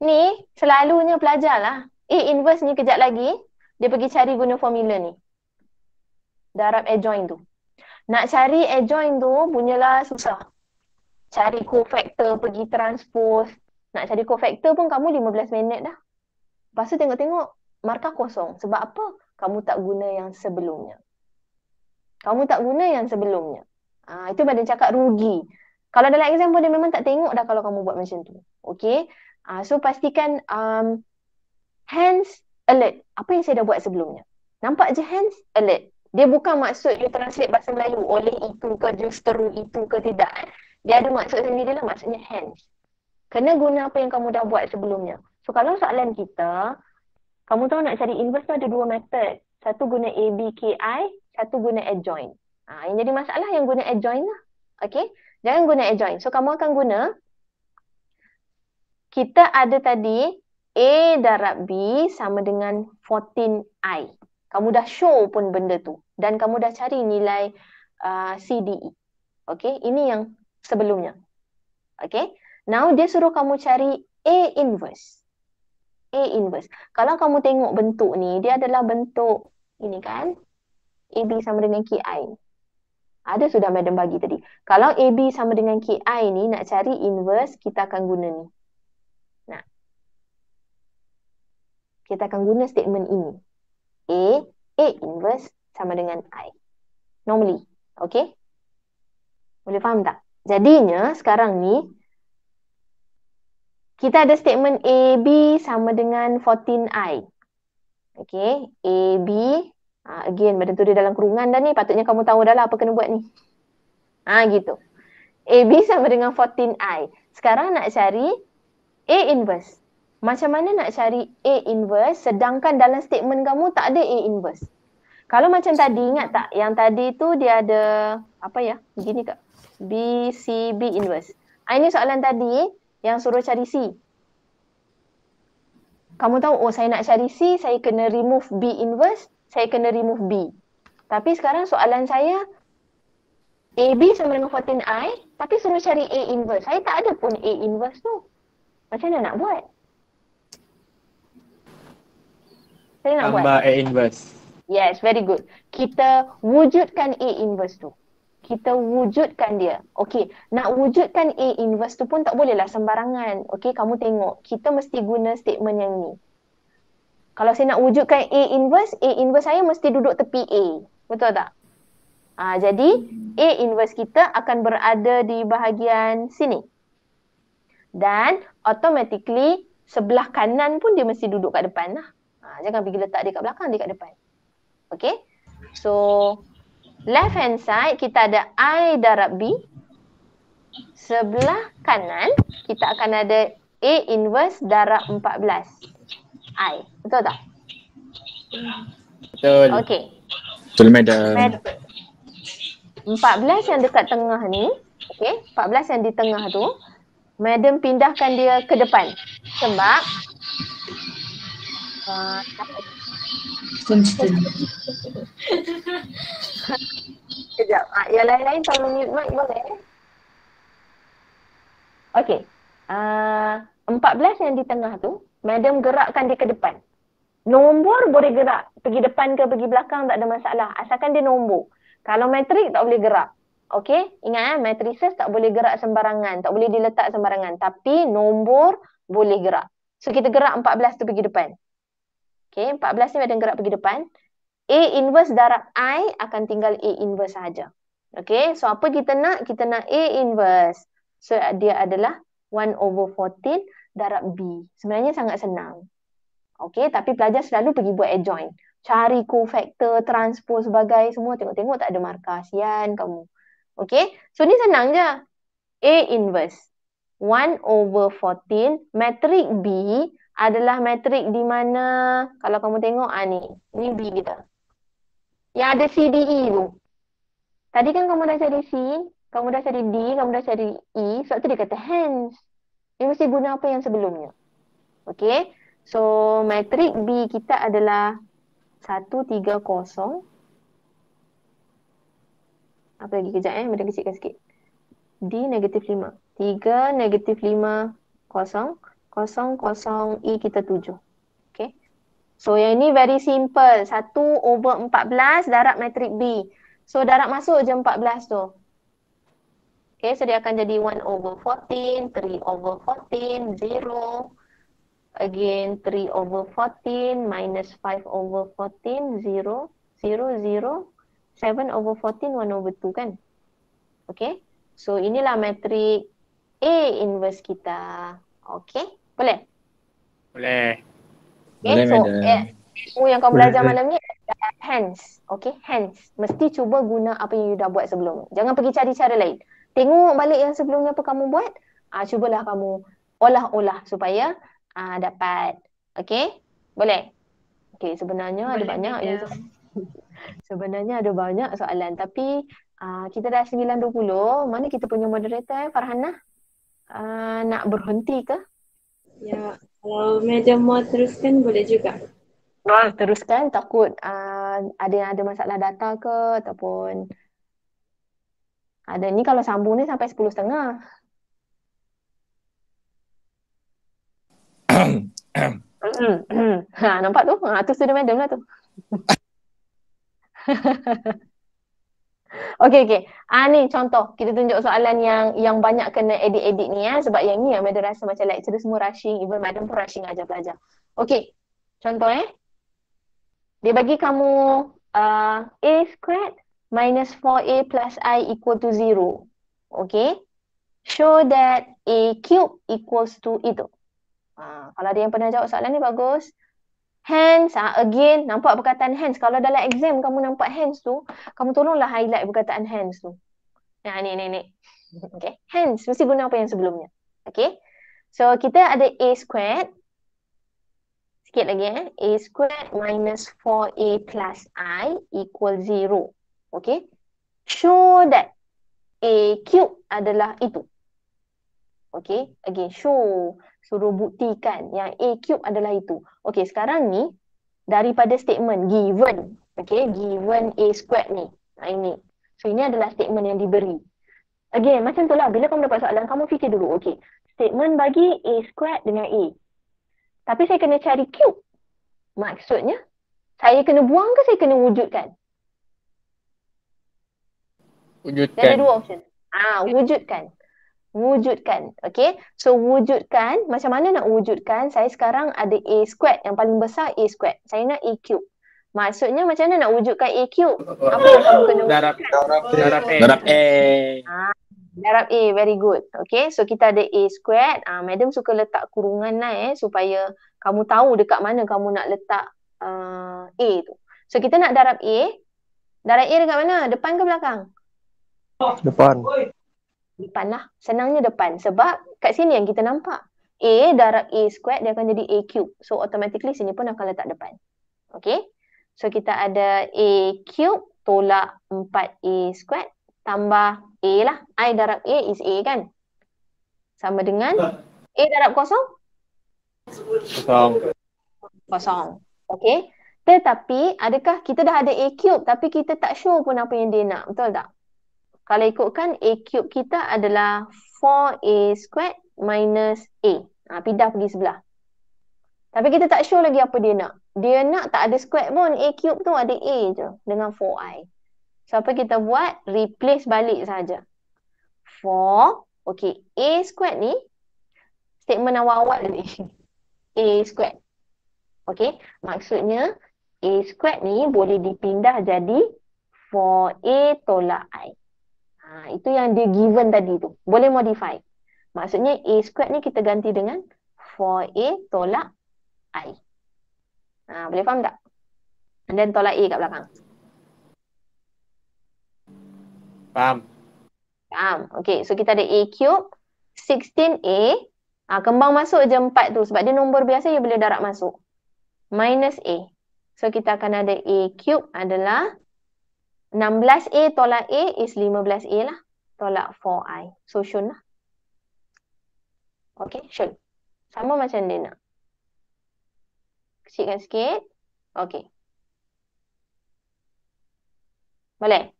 Ni, selalunya pelajar lah. A inverse ni kejap lagi, dia pergi cari guna formula ni. Darab adjoint tu. Nak cari adjoint tu, punyalah susah cari cofactor pergi transpose nak cari cofactor pun kamu 15 minit dah lepas tu tengok-tengok markah kosong sebab apa kamu tak guna yang sebelumnya kamu tak guna yang sebelumnya ha, itu badan cakap rugi kalau dalam example dia memang tak tengok dah kalau kamu buat macam tu okey ha, so pastikan um, hands alert apa yang saya dah buat sebelumnya nampak je hands alert dia bukan maksud you translate bahasa Melayu oleh itu ke justru itu ke tidak dia ada maksud sendiri lah maksudnya hence. kena guna apa yang kamu dah buat sebelumnya so kalau soalan kita kamu tahu nak cari inverse tu ada dua method satu guna ABKI satu guna adjoint ha, yang jadi masalah yang guna adjoint lah okay jangan guna adjoint so kamu akan guna kita ada tadi A darab B sama dengan 14I. Kamu dah show pun benda tu. Dan kamu dah cari nilai uh, CDE. Okay, ini yang sebelumnya. Okay. Now dia suruh kamu cari A inverse. A inverse. Kalau kamu tengok bentuk ni, dia adalah bentuk ini kan. AB sama dengan KI. Ada sudah Madam bagi tadi. Kalau AB sama dengan KI ni nak cari inverse, kita akan guna ni. Nah. Kita akan guna statement ini. A, A inverse sama dengan I. Normally. Okay? Boleh faham tak? Jadinya sekarang ni kita ada statement AB sama dengan 14I. Okay, AB. Uh, ah, again, benda tu dia dalam kurungan dah ni. Patutnya kamu tahu dah lah apa kena buat ni. Ah gitu. AB sama dengan 14I. Sekarang nak cari A inverse. Macam mana nak cari A inverse sedangkan dalam statement kamu tak ada A inverse. Kalau macam tadi, ingat tak? Yang tadi tu dia ada, apa ya? Begini tak? B, C, B inverse. Ah, ini soalan tadi yang suruh cari C. Kamu tahu, oh saya nak cari C, saya kena remove B inverse, saya kena remove B. Tapi sekarang soalan saya, AB sama dengan 14i, tapi suruh cari A inverse. Saya tak ada pun A inverse tu. Macam mana nak buat? Saya nak Tambah buat. Tambah A inverse. Yes, very good. Kita wujudkan A inverse tu kita wujudkan dia. Okey, nak wujudkan A inverse tu pun tak bolehlah sembarangan. Okey, kamu tengok. Kita mesti guna statement yang ni. Kalau saya nak wujudkan A inverse, A inverse saya mesti duduk tepi A. Betul tak? Ha, jadi, A inverse kita akan berada di bahagian sini. Dan, automatically, sebelah kanan pun dia mesti duduk kat depan lah. Ha, jangan pergi letak dia kat belakang, dia kat depan. Okay? So, Left hand side kita ada I darab B. Sebelah kanan kita akan ada A inverse darab 14. I. Betul tak? Betul. Okay. Betul madam. 14 yang dekat tengah ni. Okay. 14 yang di tengah tu. Madam pindahkan dia ke depan. Sebab. Uh, constantly. Sekejap. Ah, yang lain-lain kalau mute mic boleh. Okay. Ah, empat uh, belas yang di tengah tu, Madam gerakkan dia ke depan. Nombor boleh gerak. Pergi depan ke pergi belakang tak ada masalah. Asalkan dia nombor. Kalau matrix tak boleh gerak. Okay. Ingat ya. Eh, matrices tak boleh gerak sembarangan. Tak boleh diletak sembarangan. Tapi nombor boleh gerak. So kita gerak empat belas tu pergi depan. Okay, 14 ni badan gerak pergi depan. A inverse darab I akan tinggal A inverse saja. Okay, so apa kita nak? Kita nak A inverse. So dia adalah 1 over 14 darab B. Sebenarnya sangat senang. Okay, tapi pelajar selalu pergi buat adjoint. Cari cofactor, transpose, sebagai semua. Tengok-tengok tak ada markah. Sian kamu. Okay, so ni senang je. A inverse. 1 over 14 metric B adalah matrik di mana kalau kamu tengok ah, ni, ni B kita. ya ada C CDE tu. Tadi kan kamu dah cari C, kamu dah cari D, kamu dah cari E. Sebab tu dia kata hence. Dia mesti guna apa yang sebelumnya. Okay. So matrik B kita adalah 1, 3, 0. Apa lagi kejap eh? Benda kecilkan sikit. D negatif 5. 3, negatif 5, 0. 00E kita 7. Okay. So yang ini very simple. 1 over 14 darab matrik B. So darab masuk je 14 tu. Okay, so dia akan jadi 1 over 14, 3 over 14, 0. Again, 3 over 14, minus 5 over 14, 0, 0, 0. 7 over 14, 1 over 2 kan? Okay, so inilah matrik A inverse kita. Okay. Boleh? Boleh. Okay, Boleh, so ilmu oh, yang kau belajar Boleh. malam ni hands. Okay, hands. Mesti cuba guna apa yang you dah buat sebelum. Jangan pergi cari cara lain. Tengok balik yang sebelumnya apa kamu buat. Ah, cubalah kamu olah-olah supaya ah, dapat. Okay? Boleh? Okay, sebenarnya Boleh ada banyak. Ya. Sebenarnya ada banyak soalan tapi uh, kita dah 9.20, mana kita punya moderator eh? Farhana? Uh, ah, nak berhenti ke? Ya, kalau meja mau teruskan boleh juga. Ah, teruskan takut uh, ada yang ada masalah data ke ataupun ada ni kalau sambung ni sampai sepuluh ha, nampak tu? Ha, tu sudah madam lah tu. Okey okey. Ah ni contoh kita tunjuk soalan yang yang banyak kena edit-edit ni ya eh. sebab yang ni yang ada rasa macam lecturer semua rushing even madam pun rushing ajar pelajar. Okey. Contoh eh. Dia bagi kamu uh, a squared minus 4a plus i equal to 0. Okey. Show that a cube equals to itu. Ah, kalau ada yang pernah jawab soalan ni bagus. Hands, ah again, nampak perkataan hands. Kalau dalam exam kamu nampak hands tu, kamu tolonglah highlight perkataan hands tu. Ya, ni, ni, ni. Okay. Hands, mesti guna apa yang sebelumnya. Okay. So, kita ada A squared. Sikit lagi, eh. A squared minus 4A plus I equal 0. Okay. Show that A cube adalah itu. Okay. Again, show suruh buktikan yang A cube adalah itu. Okey, sekarang ni daripada statement given, okey, given A squared ni. Ha, ini. So ini adalah statement yang diberi. Again, macam tu lah. Bila kamu dapat soalan, kamu fikir dulu. Okey, statement bagi A squared dengan A. Tapi saya kena cari cube. Maksudnya, saya kena buang ke saya kena wujudkan? Wujudkan. Ada dua option. Ah, wujudkan wujudkan. Okay. So wujudkan, macam mana nak wujudkan? Saya sekarang ada A squared. Yang paling besar A squared. Saya nak A cube. Maksudnya macam mana nak wujudkan A cube? Apa yang kamu kena darab, wujudkan? Darab, darab, A. Darab A. Ah, darab A, very good. Okay, so kita ada A squared. Ah, Madam suka letak kurungan lah eh, supaya kamu tahu dekat mana kamu nak letak uh, A tu. So kita nak darab A. Darab A dekat mana? Depan ke belakang? Depan depanlah. Senangnya depan. Sebab kat sini yang kita nampak. A darab A square dia akan jadi A cube. So automatically sini pun akan letak depan. Okay. So kita ada A cube tolak 4A square tambah A lah. I darab A is A kan? Sama dengan A darab kosong? Kosong. Kosong. Okay. Tetapi adakah kita dah ada A cube tapi kita tak sure pun apa yang dia nak. Betul tak? kalau ikutkan A cube kita adalah 4A squared minus A. Ha, pindah pergi sebelah. Tapi kita tak sure lagi apa dia nak. Dia nak tak ada squared pun. A cube tu ada A je dengan 4I. So apa kita buat? Replace balik saja. 4. Okay. A squared ni. Statement awal-awal ni. A squared. Okay. Maksudnya A squared ni boleh dipindah jadi 4A tolak I. Ha, itu yang dia given tadi tu. Boleh modify. Maksudnya A squared ni kita ganti dengan 4A tolak I. Ha, boleh faham tak? And then tolak A kat belakang. Faham. Faham. Okay. So kita ada A cube. 16A. Ha, kembang masuk je 4 tu. Sebab dia nombor biasa dia boleh darab masuk. Minus A. So kita akan ada A cube adalah 16. 16A tolak A is 15A lah. Tolak 4I. So, Shun lah. Okay, Shun. Sama macam dia nak. Kecilkan sikit. Okay. Boleh?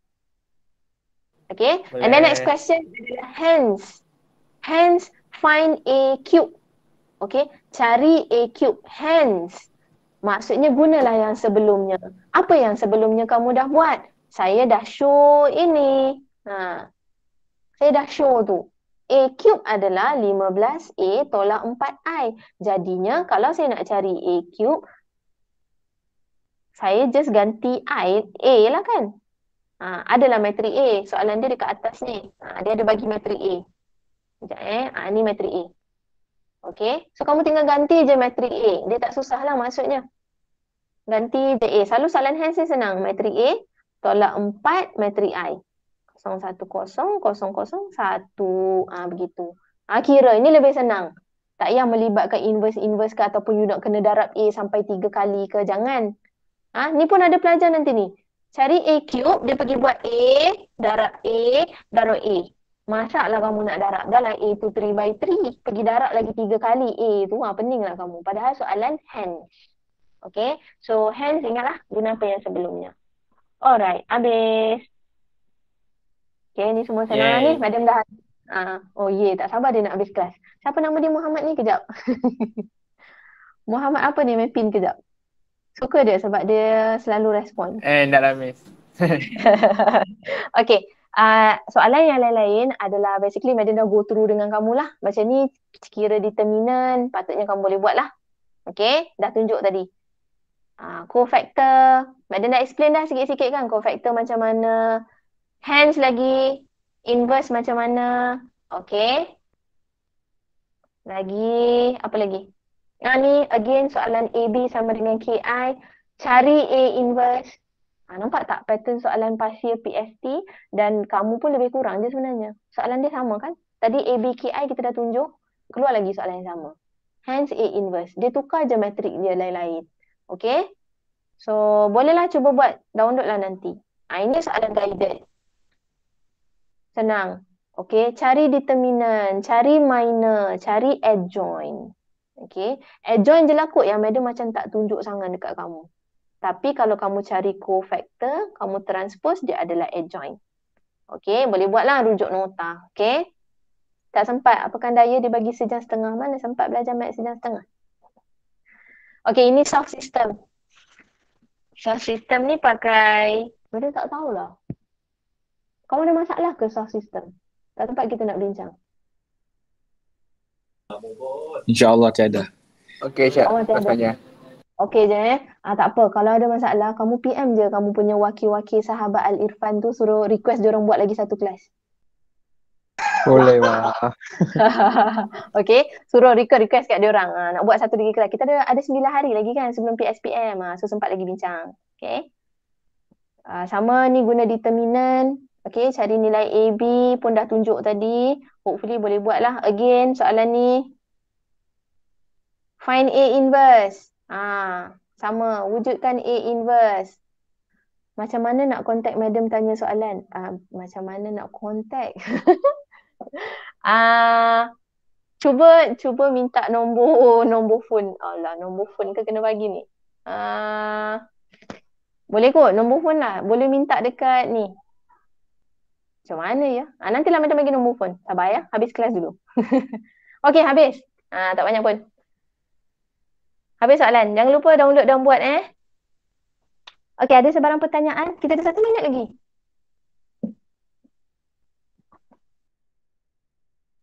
Okay. Boleh. And then next question adalah hands. Hands find A cube. Okay. Cari A cube. Hands. Maksudnya gunalah yang sebelumnya. Apa yang sebelumnya kamu dah buat? saya dah show ini. Ha. Saya dah show tu. A cube adalah 15A tolak 4I. Jadinya kalau saya nak cari A cube, saya just ganti I, A lah kan. Ha, adalah matrik A. Soalan dia dekat atas ni. Ha, dia ada bagi matrik A. Sekejap eh. Ha, ni matrik A. Okay. So kamu tinggal ganti je matrik A. Dia tak susah lah maksudnya. Ganti je A. Selalu soalan hands ni senang. Matrik A tolak 4 matrik I. 01, 0, 0, 1. Ha, begitu. Ha, kira, ini lebih senang. Tak payah melibatkan inverse-inverse ke ataupun you nak kena darab A sampai 3 kali ke. Jangan. Ah, ni pun ada pelajar nanti ni. Cari A cube, dia pergi buat A, darab A, darab A. Masaklah kamu nak darab. Dah lah A tu 3 by 3. Pergi darab lagi 3 kali A tu. Ha, peninglah kamu. Padahal soalan hands. Okay. So hands ingatlah guna apa yang sebelumnya. Alright, habis. Okay, ni semua senang yeah. ni. Madam dah Ah, oh ye, yeah. tak sabar dia nak habis kelas. Siapa nama dia Muhammad ni kejap. Muhammad apa ni main pin kejap. Suka dia sebab dia selalu respon. Eh, tak lah miss. okay. Uh, soalan yang lain-lain adalah basically Madam dah go through dengan kamu lah. Macam ni kira determinan patutnya kamu boleh buat lah. Okay. Dah tunjuk tadi. Ah, cofactor. Madam dah explain dah sikit-sikit kan cofactor macam mana. Hands lagi. Inverse macam mana. Okay. Lagi. Apa lagi? Ha, ni again soalan AB sama dengan KI. Cari A inverse. Ha, nampak tak pattern soalan pasir PST dan kamu pun lebih kurang je sebenarnya. Soalan dia sama kan? Tadi ABKI kita dah tunjuk, keluar lagi soalan yang sama. Hence A inverse. Dia tukar je matrik dia lain-lain. Okay. So, bolehlah cuba buat downloadlah nanti. Ha, ini soalan guided. Senang. Okay. Cari determinan. Cari minor. Cari adjoint. Okay. Adjoint je lah kot yang madam macam tak tunjuk sangat dekat kamu. Tapi kalau kamu cari cofactor, kamu transpose, dia adalah adjoint. Okay. Boleh buatlah rujuk nota. Okay. Tak sempat. Apakah daya dia bagi sejam setengah mana? Sempat belajar mat sejam setengah. Okay, ini soft system. Soft system ni pakai... Benda tak tahulah. Kau ada masalah ke soft system? Tak tempat kita nak bincang. InsyaAllah tiada. Okay, Syak. Oh, tiada. Okay je eh. Ah, tak apa. Kalau ada masalah, kamu PM je kamu punya wakil-wakil sahabat Al-Irfan tu suruh request diorang buat lagi satu kelas. Boleh lah. okay. Suruh record request kat diorang. Uh, ah, nak buat satu lagi kelas. Kita ada ada sembilan hari lagi kan sebelum PSPM. Uh, ah, so sempat lagi bincang. Okay. Uh, ah, sama ni guna determinant. Okay. Cari nilai AB pun dah tunjuk tadi. Hopefully boleh buat lah. Again soalan ni. Find A inverse. Ah, uh, sama. Wujudkan A inverse. Macam mana nak contact madam tanya soalan? Uh, macam mana nak contact? Ah, uh, cuba cuba minta nombor nombor fon, Alah, nombor fon, ke kena bagi ni? Ah, uh, boleh kot nombor fon lah. Boleh minta dekat ni. Macam mana ya? Ah, nanti lah macam bagi nombor fon, Sabar ya, habis kelas dulu. Okey, habis. Ah, uh, tak banyak pun. Habis soalan. Jangan lupa download dan buat eh. Okey, ada sebarang pertanyaan? Kita ada satu minit lagi.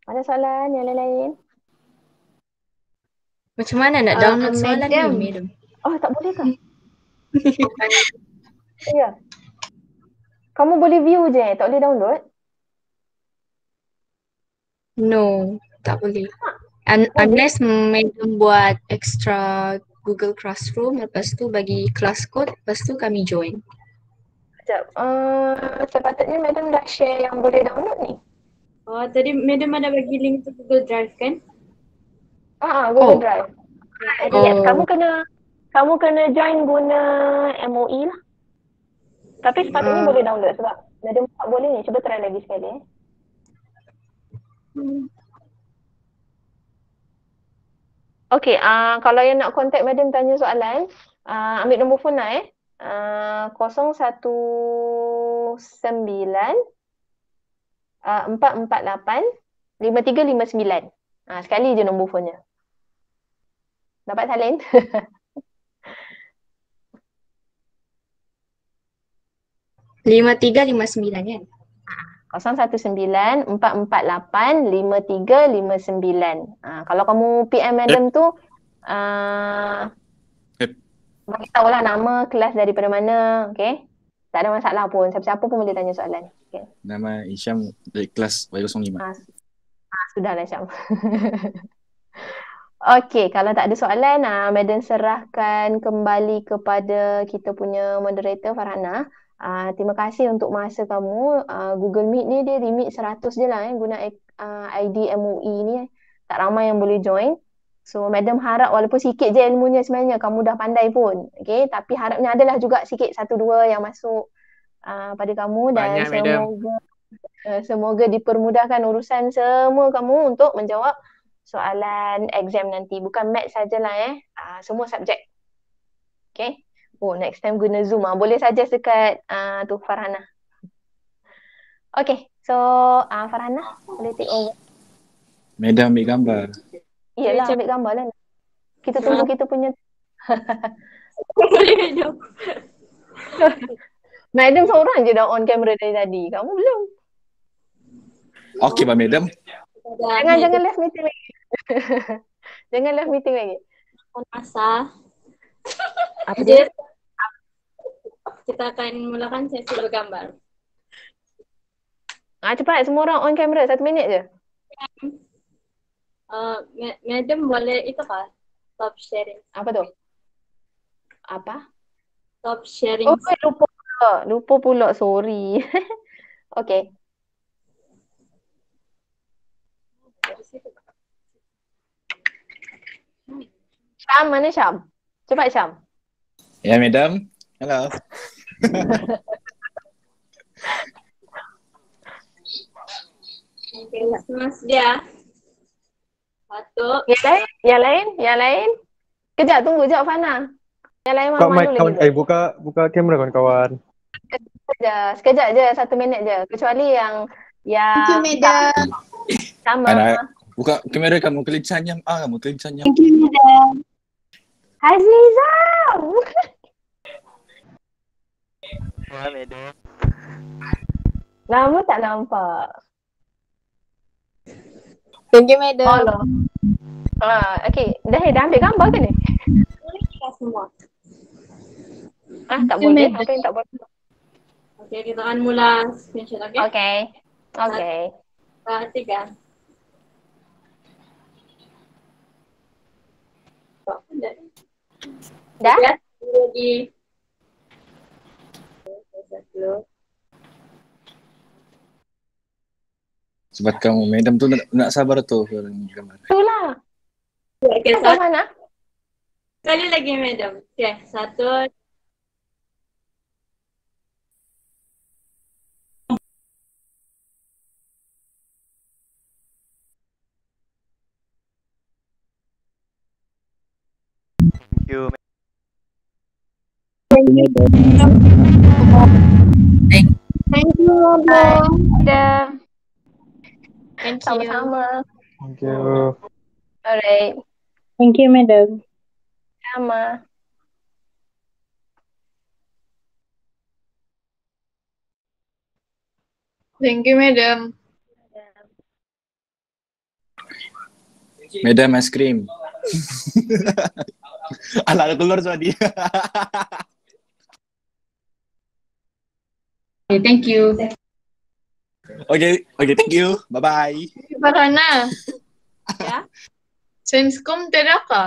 Ada soalan yang lain-lain? Macam mana nak ah, download uh, soalan ni, Oh, tak boleh ke? ya. Yeah. Kamu boleh view je, eh? tak boleh download? No, tak boleh. Un- unless Madam buat extra Google Classroom, lepas tu bagi class code, lepas tu kami join. Sekejap. Uh, sepatutnya Madam dah share yang boleh download ni. Oh, tadi Madam ada bagi link tu Google Drive kan? Ah, uh, Google oh. Drive. Ada uh. Oh. kamu kena kamu kena join guna MOE lah. Tapi sepatutnya uh. boleh download sebab Madam tak boleh ni. Cuba try lagi sekali. Eh. Okay, uh, kalau yang nak contact Madam tanya soalan, uh, ambil nombor phone lah eh. Uh, 019 uh, 448-5359. Uh, sekali je nombor fonnya nya Dapat salin? lima tiga lima sembilan kan? kosong satu sembilan empat empat lapan lima tiga lima sembilan. Ah, kalau kamu PM madam eh. tu, uh, eh. bagi tahu nama kelas daripada mana, okay? tak ada masalah pun siapa-siapa pun boleh tanya soalan okay. nama Isham dari kelas Y05 ah, ah, sudahlah Isham Okey, kalau tak ada soalan, uh, Madam serahkan kembali kepada kita punya moderator Farhana. Uh, terima kasih untuk masa kamu. Uh, Google Meet ni dia limit 100 je lah eh, guna uh, eh, ID MUE ni. Eh. Tak ramai yang boleh join. So madam harap walaupun sikit je ilmunya sebenarnya kamu dah pandai pun. Okay tapi harapnya adalah juga sikit satu dua yang masuk uh, pada kamu dan Banyak, semoga Uh, semoga dipermudahkan urusan semua kamu untuk menjawab soalan exam nanti. Bukan math sajalah eh. Uh, semua subjek. Okay. Oh next time guna Zoom ah. Boleh saja dekat uh, ah, tu Farhana. Okay. So uh, Farhana boleh take over. Madam ambil gambar. Okay. Yelah lah, ambil gambar lah. Kita tunggu kita punya. madam seorang je dah on kamera dari tadi. Kamu belum. Okay, Madam. Jangan, jangan left meeting lagi. jangan left meeting lagi. On masa. Apa dia? Kita akan mulakan sesi bergambar. Ah, cepat, semua orang on kamera. Satu minit je. Yeah. Eh, madam boleh itu kah? Stop sharing. Apa tu? Apa? Stop sharing. Oh, screen. Eh, lupa Lupa pula, sorry. okay. Syam mana Syam? Cepat Syam. Ya, yeah, madam. Hello. Okay, mas dia. Patut. Yang lain? Yang lain? Yang lain? Kejap tunggu jap Fana. Yang lain mana mic kawan, eh, buka buka kamera kawan-kawan. Sekejap, sekejap je, satu minit je. Kecuali yang yang Thank you, tak. Sama. Ana, buka kamera kamu kelincan yang ah kamu kelincan yang. Thank you, Meda. Hai Lisa. Wah, Meda. Lama tak nampak. Thank you, madam. Oh, uh, okay. Dah, dah ambil gambar ke ni? Boleh semua. Ah, tak boleh. Apa yang tak boleh? Okay, kita akan mula screenshot, okay? Okay. Okay. Uh, tiga. Dah? Dah? Dah? Dah? Dah? Dah? Sebab kamu madam tu nak, nak sabar tu orang ni gambar. Itulah. Okey, so lagi madam. Okey, satu. Thank you. Thank you. Thank you. Thank you. Thank you. Thank you. Sama-sama. Thank you. Alright. Thank you, madam. Sama. Thank you, madam. Madam es krim. Alat keluar tadi. okay, thank you. Okay, okay, thank you. Bye-bye. Farhana. ya. Senskom tidak ke?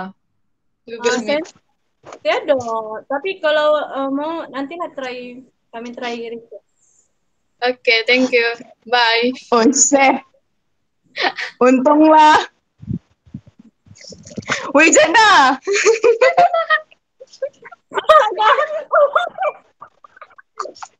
Ya dong. Tapi kalau uh, mau nanti lah try kami try request. Okay, thank you. Bye. Onse. Oh, Untunglah. Wei Jenna. Thank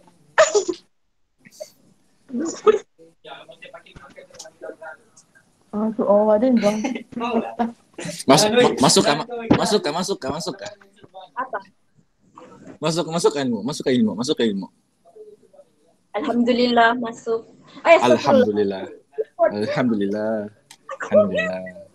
Masuk oh, ada yang Masuk, masuk kah masuk kah masuk kah masuk kah. Apa? Masuk, masuk kan ilmu, masuk kan ilmu, masuk kan ilmu. Alhamdulillah masuk. Eh, Alhamdulillah. Alhamdulillah. Alhamdulillah.